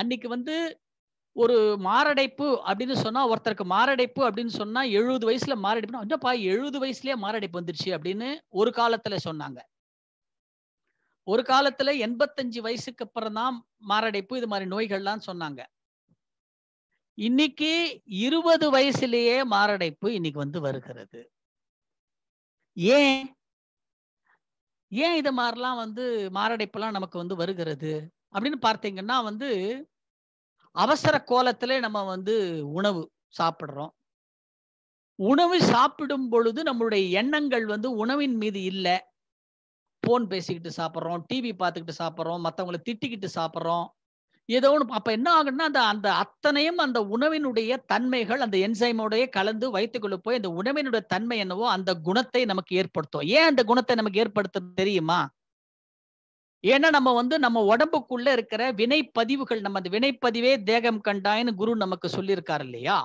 அன்னைக்கு வந்து ஒரு மாரடைப்பு அப்படின்னு சொன்னா ஒருத்தருக்கு மாரடைப்பு அப்படின்னு சொன்னா எழுபது வயசுல கொஞ்சம் பா எழுபது வயசுலயே மாரடைப்பு வந்துருச்சு அப்படின்னு ஒரு காலத்துல சொன்னாங்க ஒரு காலத்துல எண்பத்தஞ்சு வயசுக்கு அப்புறம் தான் மாரடைப்பு இது மாதிரி நோய்கள்லாம் சொன்னாங்க இன்னைக்கு இருபது வயசுலயே மாரடைப்பு இன்னைக்கு வந்து வருகிறது ஏன் ஏன் இது மாதிரிலாம் வந்து மாரடைப்புலாம் நமக்கு வந்து வருகிறது அப்படின்னு பார்த்தீங்கன்னா வந்து அவசர கோலத்திலே நம்ம வந்து உணவு சாப்பிட்றோம் உணவு சாப்பிடும் பொழுது நம்மளுடைய எண்ணங்கள் வந்து உணவின் மீது இல்லை ஃபோன் பேசிக்கிட்டு சாப்பிட்றோம் டிவி பார்த்துக்கிட்டு சாப்பிட்றோம் மற்றவங்களை திட்டிக்கிட்டு சாப்பிட்றோம் ஏதோ ஒன்று அப்போ என்ன ஆகுன்னா அந்த அந்த அத்தனையும் அந்த உணவினுடைய தன்மைகள் அந்த என்சைமோடைய கலந்து வைத்துக்குள்ள போய் அந்த உணவினுடைய தன்மை என்னவோ அந்த குணத்தை நமக்கு ஏற்படுத்தும் ஏன் அந்த குணத்தை நமக்கு ஏற்படுத்த தெரியுமா ஏன்னா நம்ம வந்து நம்ம உடம்புக்குள்ள இருக்கிற வினைப்பதிவுகள் நம்ம அந்த வினைப்பதிவே தேகம் கண்டாயின்னு குரு நமக்கு சொல்லியிருக்காரு இல்லையா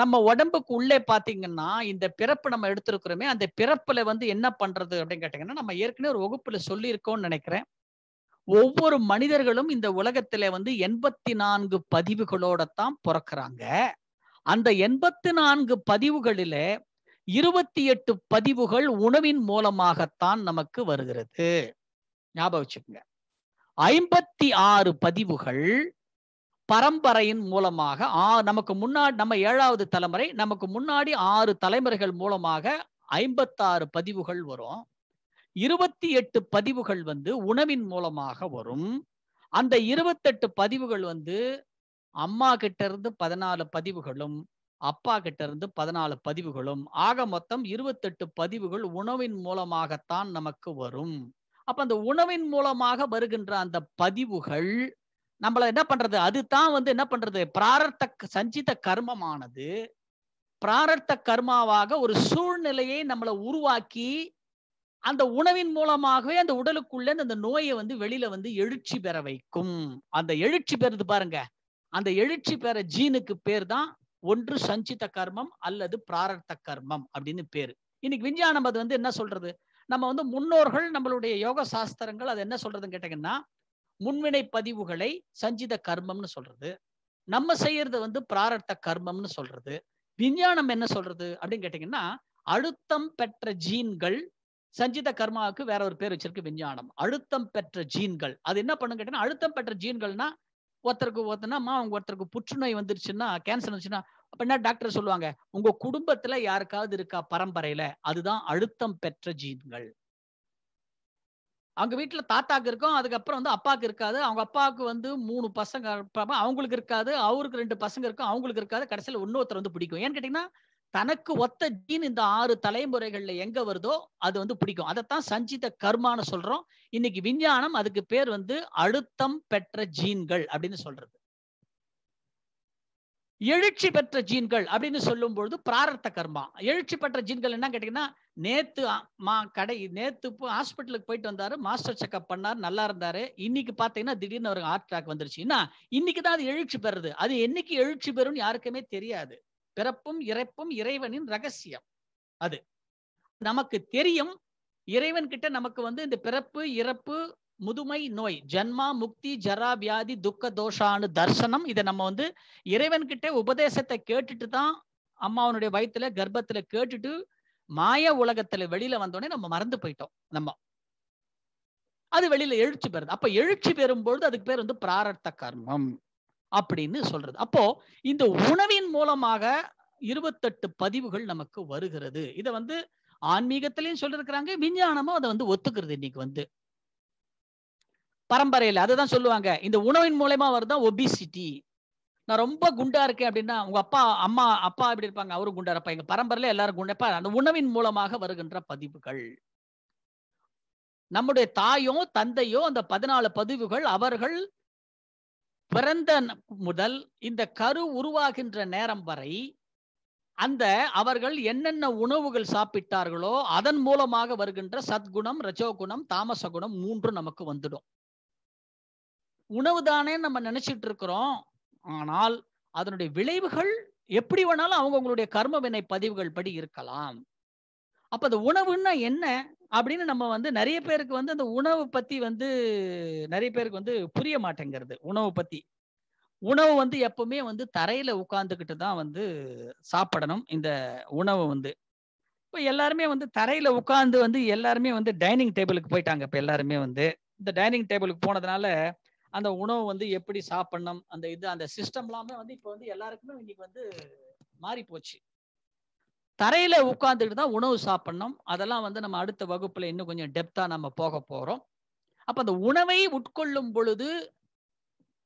நம்ம உடம்புக்கு உள்ளே பாத்தீங்கன்னா இந்த பிறப்பு நம்ம எடுத்திருக்கிறோமே அந்த பிறப்புல வந்து என்ன பண்றது அப்படின்னு கேட்டீங்கன்னா நம்ம ஏற்கனவே ஒரு வகுப்புல சொல்லியிருக்கோம்னு நினைக்கிறேன் ஒவ்வொரு மனிதர்களும் இந்த உலகத்துல வந்து எண்பத்தி நான்கு பதிவுகளோட தான் பிறக்கிறாங்க அந்த எண்பத்தி நான்கு பதிவுகளில இருபத்தி எட்டு பதிவுகள் உணவின் மூலமாகத்தான் நமக்கு வருகிறது ஞாபகம் வச்சுக்கோங்க ஐம்பத்தி ஆறு பதிவுகள் பரம்பரையின் மூலமாக ஆ நமக்கு முன்னாடி நம்ம ஏழாவது தலைமுறை நமக்கு முன்னாடி ஆறு தலைமுறைகள் மூலமாக ஐம்பத்தாறு பதிவுகள் வரும் இருபத்தி எட்டு பதிவுகள் வந்து உணவின் மூலமாக வரும் அந்த இருபத்தெட்டு பதிவுகள் வந்து அம்மா கிட்ட இருந்து பதினாலு பதிவுகளும் அப்பா கிட்ட இருந்து பதினாலு பதிவுகளும் ஆக மொத்தம் இருபத்தெட்டு பதிவுகள் உணவின் மூலமாகத்தான் நமக்கு வரும் அப்ப அந்த உணவின் மூலமாக வருகின்ற அந்த பதிவுகள் நம்மள என்ன பண்றது அதுதான் வந்து என்ன பண்றது பிராரத்த சஞ்சித கர்மமானது பிராரத்த கர்மாவாக ஒரு சூழ்நிலையை நம்மளை உருவாக்கி அந்த உணவின் மூலமாகவே அந்த உடலுக்குள்ள அந்த நோயை வந்து வெளியில வந்து எழுச்சி பெற வைக்கும் அந்த எழுச்சி பெறுது பாருங்க அந்த எழுச்சி பெற ஜீனுக்கு பேர் தான் ஒன்று சஞ்சித கர்மம் அல்லது பிராரத்த கர்மம் அப்படின்னு பேரு இன்னைக்கு விஞ்ஞானம் அது வந்து என்ன சொல்றது நம்ம வந்து முன்னோர்கள் நம்மளுடைய யோக சாஸ்திரங்கள் அது என்ன சொல்றதுன்னு கேட்டீங்கன்னா முன்வினை பதிவுகளை சஞ்சித கர்மம்னு சொல்றது நம்ம செய்யறது வந்து பிராரத்த கர்மம்னு சொல்றது விஞ்ஞானம் என்ன சொல்றது அப்படின்னு கேட்டீங்கன்னா அழுத்தம் பெற்ற ஜீன்கள் சஞ்சித கர்மாவுக்கு வேற ஒரு பேர் வச்சிருக்கு விஞ்ஞானம் அழுத்தம் பெற்ற ஜீன்கள் அது என்ன பண்ணு கேட்டீங்கன்னா அழுத்தம் பெற்ற ஜீன்கள்னா ஒருத்தருக்கு ஒருத்தனாமா அவங்க ஒருத்தருக்கு புற்றுநோய் வந்துருச்சுன்னா கேன்சர் வந்துச்சுன்னா அப்ப என்ன டாக்டர் சொல்லுவாங்க உங்க குடும்பத்துல யாருக்காவது இருக்கா பரம்பரையில அதுதான் அழுத்தம் பெற்ற ஜீன்கள் அவங்க வீட்டுல தாத்தாக்கு இருக்கும் அதுக்கப்புறம் வந்து அப்பாவுக்கு இருக்காது அவங்க அப்பாவுக்கு வந்து மூணு பசங்க அவங்களுக்கு இருக்காது அவருக்கு ரெண்டு பசங்க இருக்கும் அவங்களுக்கு இருக்காது கடைசியில் இன்னொருத்தர் வந்து பிடிக்கும் ஏன்னு கேட்டீங்கன்னா தனக்கு ஒத்த ஜீன் இந்த ஆறு தலைமுறைகள்ல எங்க வருதோ அது வந்து பிடிக்கும் அதைத்தான் சஞ்சித கர்மான்னு சொல்றோம் இன்னைக்கு விஞ்ஞானம் அதுக்கு பேர் வந்து அழுத்தம் பெற்ற ஜீன்கள் அப்படின்னு சொல்றது எழுச்சி பெற்ற ஜீன்கள் அப்படின்னு சொல்லும் பொழுது பிராரத்த கர்மா எழுச்சி பெற்ற ஜீன்கள் என்ன கேட்டீங்கன்னா நேத்து மா கடை நேத்து ஹாஸ்பிட்டலுக்கு போயிட்டு வந்தாரு மாஸ்டர் செக்அப் பண்ணாரு நல்லா இருந்தாரு இன்னைக்கு பாத்தீங்கன்னா திடீர்னு அவருக்கு ஹார்ட் அட்டாக் வந்துருச்சுன்னா இன்னைக்கு தான் அது எழுச்சி பெறுறது அது என்னைக்கு எழுச்சி பெறும்னு யாருக்குமே தெரியாது பிறப்பும் இறப்பும் இறைவனின் ரகசியம் அது நமக்கு தெரியும் இறைவன் கிட்ட நமக்கு வந்து இந்த பிறப்பு இறப்பு முதுமை நோய் ஜன்மா முக்தி ஜரா வியாதி துக்க தோஷானு தர்சனம் இதை நம்ம வந்து இறைவன் கிட்ட உபதேசத்தை கேட்டுட்டு தான் அம்மாவனுடைய வயிற்றுல கர்ப்பத்துல கேட்டுட்டு மாய உலகத்துல வெளியில வந்தோடனே நம்ம மறந்து போயிட்டோம் நம்ம அது வெளியில எழுச்சி பெறுது அப்ப எழுச்சி பெறும்பொழுது அதுக்கு பேர் வந்து பிராரத்த கர்மம் அப்படின்னு சொல்றது அப்போ இந்த உணவின் மூலமாக இருபத்தெட்டு பதிவுகள் நமக்கு வருகிறது இதை வந்து ஆன்மீகத்திலையும் சொல்லிருக்கிறாங்க விஞ்ஞானமும் அதை வந்து ஒத்துக்கிறது இன்னைக்கு வந்து பரம்பரையில அதுதான் சொல்லுவாங்க இந்த உணவின் மூலயமா வருதான் ஒபிசிட்டி நான் ரொம்ப குண்டா இருக்கேன் அப்படின்னா உங்க அப்பா அம்மா அப்பா அப்படி இருப்பாங்க அவரும் குண்டா இருப்பா எங்க பரம்பரையில எல்லாரும் குண்டப்பா அந்த உணவின் மூலமாக வருகின்ற பதிவுகள் நம்முடைய தாயோ தந்தையோ அந்த பதினாலு பதிவுகள் அவர்கள் பிறந்த முதல் இந்த கரு உருவாகின்ற நேரம் வரை அந்த அவர்கள் என்னென்ன உணவுகள் சாப்பிட்டார்களோ அதன் மூலமாக வருகின்ற சத்குணம் ரஜோகுணம் தாமச குணம் மூன்று நமக்கு வந்துடும் உணவு தானே நம்ம நினைச்சிட்டு இருக்கிறோம் ஆனால் அதனுடைய விளைவுகள் எப்படி வேணாலும் அவங்கவுங்களுடைய கர்ம வினை பதிவுகள் படி இருக்கலாம் அப்ப அந்த உணவுன்னா என்ன அப்படின்னு நம்ம வந்து நிறைய பேருக்கு வந்து அந்த உணவு பத்தி வந்து நிறைய பேருக்கு வந்து புரிய மாட்டேங்கிறது உணவு பத்தி உணவு வந்து எப்பவுமே வந்து தரையில உட்காந்துக்கிட்டு தான் வந்து சாப்பிடணும் இந்த உணவு வந்து இப்போ எல்லாருமே வந்து தரையில உட்காந்து வந்து எல்லாருமே வந்து டைனிங் டேபிளுக்கு போயிட்டாங்க இப்போ எல்லாருமே வந்து இந்த டைனிங் டேபிளுக்கு போனதுனால அந்த உணவு வந்து எப்படி சாப்பிடணும் அந்த இது அந்த சிஸ்டம் எல்லாமே வந்து இப்போ வந்து எல்லாருக்குமே இன்னைக்கு வந்து மாறி போச்சு தரையில உட்காந்துட்டு தான் உணவு சாப்பிடணும் அதெல்லாம் வந்து நம்ம அடுத்த வகுப்புல இன்னும் கொஞ்சம் டெப்தா நம்ம போக போறோம் அப்ப அந்த உணவை உட்கொள்ளும் பொழுது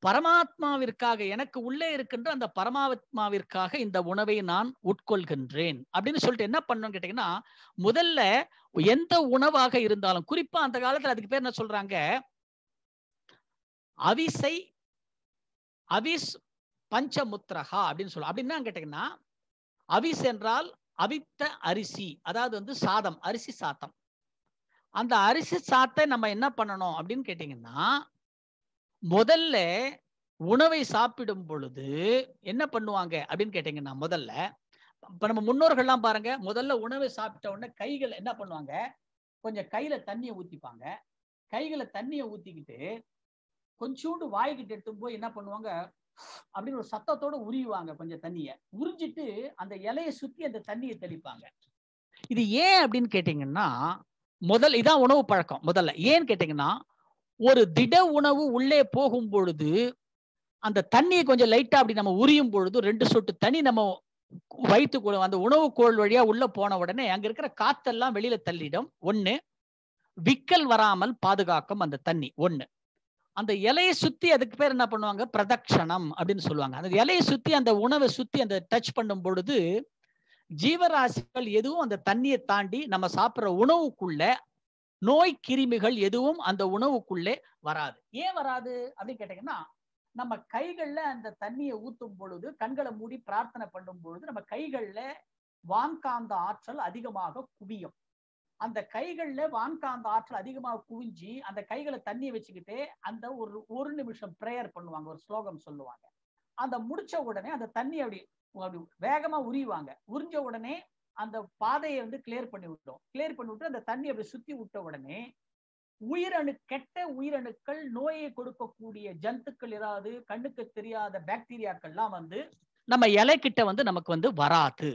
பரமாத்மாவிற்காக எனக்கு உள்ளே இருக்கின்ற அந்த பரமாத்மாவிற்காக இந்த உணவை நான் உட்கொள்கின்றேன் அப்படின்னு சொல்லிட்டு என்ன பண்ணணும் கேட்டீங்கன்னா முதல்ல எந்த உணவாக இருந்தாலும் குறிப்பா அந்த காலத்துல அதுக்கு பேர் என்ன சொல்றாங்க அவிசை அவிஸ் பஞ்சமுத்ரஹா அப்படின்னு சொல்ல அப்படின்னா கேட்டீங்கன்னா அவிஸ் என்றால் அவித்த அரிசி அதாவது வந்து சாதம் அரிசி சாத்தம் அந்த அரிசி சாத்தை நம்ம என்ன பண்ணணும் அப்படின்னு கேட்டீங்கன்னா முதல்ல உணவை சாப்பிடும் பொழுது என்ன பண்ணுவாங்க அப்படின்னு கேட்டீங்கன்னா முதல்ல இப்ப நம்ம முன்னோர்கள்லாம் பாருங்க முதல்ல உணவை சாப்பிட்ட உடனே கைகள் என்ன பண்ணுவாங்க கொஞ்சம் கையில தண்ணியை ஊத்திப்பாங்க கைகளை தண்ணியை ஊத்திக்கிட்டு கொஞ்சோண்டு வாய்கிட்ட எடுத்து போய் என்ன பண்ணுவாங்க அப்படின்னு ஒரு சத்தத்தோட உரிவாங்க கொஞ்சம் தண்ணிய உறிஞ்சிட்டு அந்த இலையை சுத்தி அந்த தண்ணியை தெளிப்பாங்க இது ஏன் அப்படின்னு கேட்டீங்கன்னா முதல் இதான் உணவு பழக்கம் முதல்ல ஏன்னு கேட்டீங்கன்னா ஒரு திட உணவு உள்ளே போகும் பொழுது அந்த தண்ணியை கொஞ்சம் லைட்டா அப்படி நம்ம உரியும் பொழுது ரெண்டு சொட்டு தண்ணி நம்ம வயிற்றுக்குள்ள அந்த உணவு கோள் வழியா உள்ள போன உடனே அங்க இருக்கிற காத்தெல்லாம் வெளியில தள்ளிடும் ஒண்ணு விக்கல் வராமல் பாதுகாக்கும் அந்த தண்ணி ஒண்ணு அந்த இலையை சுத்தி அதுக்கு பேர் என்ன பண்ணுவாங்க பிரதக்ஷணம் அப்படின்னு சொல்லுவாங்க அந்த இலையை சுத்தி அந்த உணவை சுத்தி அந்த டச் பண்ணும் பொழுது ஜீவராசிகள் எதுவும் அந்த தண்ணியை தாண்டி நம்ம சாப்பிட்ற உணவுக்குள்ள நோய் கிருமிகள் எதுவும் அந்த உணவுக்குள்ளே வராது ஏன் வராது அப்படின்னு கேட்டீங்கன்னா நம்ம கைகள்ல அந்த தண்ணியை ஊத்தும் பொழுது கண்களை மூடி பிரார்த்தனை பண்ணும் பொழுது நம்ம கைகள்ல வான்காந்த ஆற்றல் அதிகமாக குவியும் அந்த கைகள்ல வான்காந்த ஆற்றல் அதிகமாக குவிஞ்சி அந்த கைகளை தண்ணியை வச்சுக்கிட்டு அந்த ஒரு ஒரு நிமிஷம் ப்ரேயர் பண்ணுவாங்க ஒரு ஸ்லோகம் சொல்லுவாங்க அந்த முடிச்ச உடனே அந்த தண்ணி அப்படி அப்படி வேகமா உரிவாங்க உறிஞ்ச உடனே அந்த பாதையை வந்து கிளியர் பண்ணி விட்டோம் கிளியர் பண்ணி விட்டு அந்த தண்ணி அப்படி சுத்தி விட்ட உடனே உயிரணு கெட்ட உயிரணுக்கள் நோயை கொடுக்கக்கூடிய ஜந்துக்கள் ஏதாவது கண்ணுக்கு தெரியாத பாக்டீரியாக்கள்லாம் வந்து நம்ம இலை கிட்ட வந்து நமக்கு வந்து வராது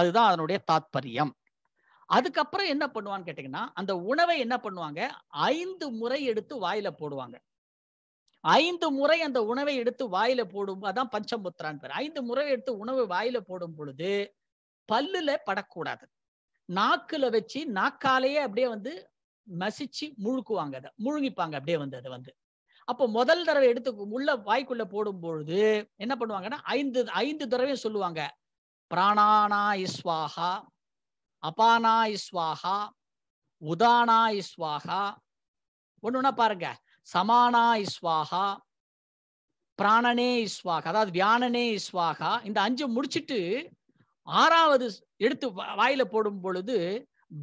அதுதான் அதனுடைய தாத்பரியம் அதுக்கப்புறம் என்ன பண்ணுவான்னு கேட்டீங்கன்னா அந்த உணவை என்ன பண்ணுவாங்க ஐந்து முறை எடுத்து வாயில போடுவாங்க ஐந்து முறை அந்த உணவை எடுத்து வாயில போடும் அதான் பஞ்சமுத்திரான் பேர் ஐந்து முறை எடுத்து உணவு வாயில போடும் பொழுது பல்லுல படக்கூடாது நாக்குல வச்சு நாக்காலேயே அப்படியே வந்து மசிச்சு முழுக்குவாங்க அதை முழுங்கிப்பாங்க அப்படியே வந்து அதை வந்து அப்போ முதல் தடவை எடுத்து உள்ள வாய்க்குள்ள போடும் பொழுது என்ன பண்ணுவாங்கன்னா ஐந்து ஐந்து தடவையும் சொல்லுவாங்க பிராணானா இஸ்வாகா அபானாய் ஸ்வாகா உதானாய் ஸ்வாகா ஒன்று ஒன்றா பாருங்க சமானாய் ஸ்வாகா பிராணனே ஸ்வாகா அதாவது வியானனே ஸ்வாகா இந்த அஞ்சு முடிச்சுட்டு ஆறாவது எடுத்து வாயில போடும் பொழுது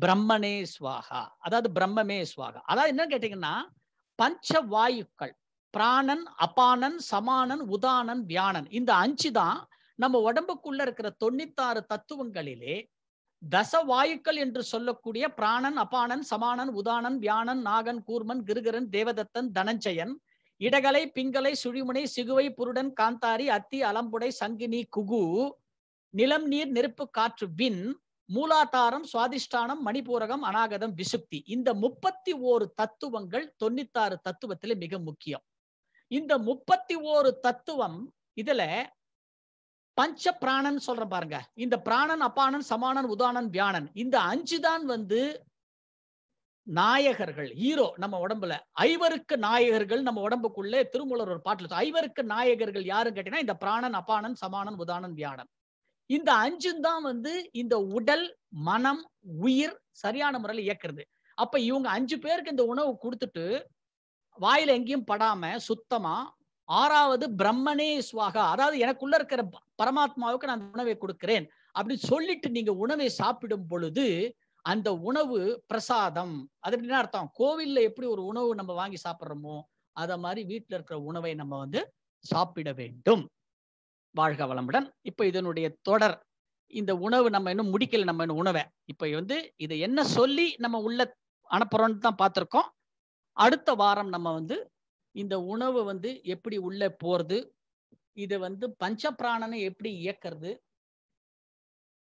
பிரம்மனே ஸ்வாகா அதாவது பிரம்மமே ஸ்வாகா அதாவது என்னன்னு கேட்டீங்கன்னா பஞ்ச வாயுக்கள் பிராணன் அபானன் சமானன் உதானன் வியானன் இந்த அஞ்சு தான் நம்ம உடம்புக்குள்ள இருக்கிற தொண்ணூத்தாறு தத்துவங்களிலே தசவாயுக்கள் என்று சொல்லக்கூடிய பிராணன் அபானன் சமானன் உதானன் வியானன் நாகன் கூர்மன் கிருகரன் தேவதத்தன் தனஞ்சயன் இடகலை பிங்கலை சுழிமுனை சிகுவை புருடன் காந்தாரி அத்தி அலம்புடை சங்கினி குகு நிலம் நீர் நெருப்பு காற்று வின் மூலாதாரம் சுவாதிஷ்டானம் மணிபூரகம் அநாகதம் விசுப்தி இந்த முப்பத்தி ஓரு தத்துவங்கள் தொண்ணூத்தாறு தத்துவத்திலே மிக முக்கியம் இந்த முப்பத்தி ஓரு தத்துவம் இதுல பஞ்ச பிராணன் சொல்றேன் பாருங்க இந்த பிராணன் அப்பானன் சமானன் உதானன் வியானன் இந்த அஞ்சு தான் வந்து நாயகர்கள் ஹீரோ நம்ம உடம்புல ஐவருக்கு நாயகர்கள் நம்ம உடம்புக்குள்ளே திருமூலர் ஒரு பாட்டில் ஐவருக்கு நாயகர்கள் யாருன்னு கேட்டீங்கன்னா இந்த பிராணன் அப்பானன் சமானன் உதானன் வியானன் இந்த அஞ்சு தான் வந்து இந்த உடல் மனம் உயிர் சரியான முறையில் இயக்குறது அப்ப இவங்க அஞ்சு பேருக்கு இந்த உணவு கொடுத்துட்டு வாயில எங்கேயும் படாம சுத்தமா ஆறாவது பிரம்மனே சுவாகா அதாவது எனக்குள்ள இருக்கிற பரமாத்மாவுக்கு நான் உணவை கொடுக்கிறேன் அப்படின்னு சொல்லிட்டு நீங்க உணவை சாப்பிடும் பொழுது அந்த உணவு பிரசாதம் அது என்ன அர்த்தம் கோவில்ல எப்படி ஒரு உணவு நம்ம வாங்கி சாப்பிட்றோமோ அத மாதிரி வீட்டுல இருக்கிற உணவை நம்ம வந்து சாப்பிட வேண்டும் வாழ்க வளமுடன் இப்ப இதனுடைய தொடர் இந்த உணவு நம்ம இன்னும் முடிக்கல நம்ம இன்னும் உணவை இப்ப வந்து இதை என்ன சொல்லி நம்ம உள்ள அனுப்புறோம்னு தான் பார்த்திருக்கோம் அடுத்த வாரம் நம்ம வந்து இந்த உணவு வந்து எப்படி உள்ள போறது இதை வந்து பஞ்ச பிராணனை எப்படி இயக்கிறது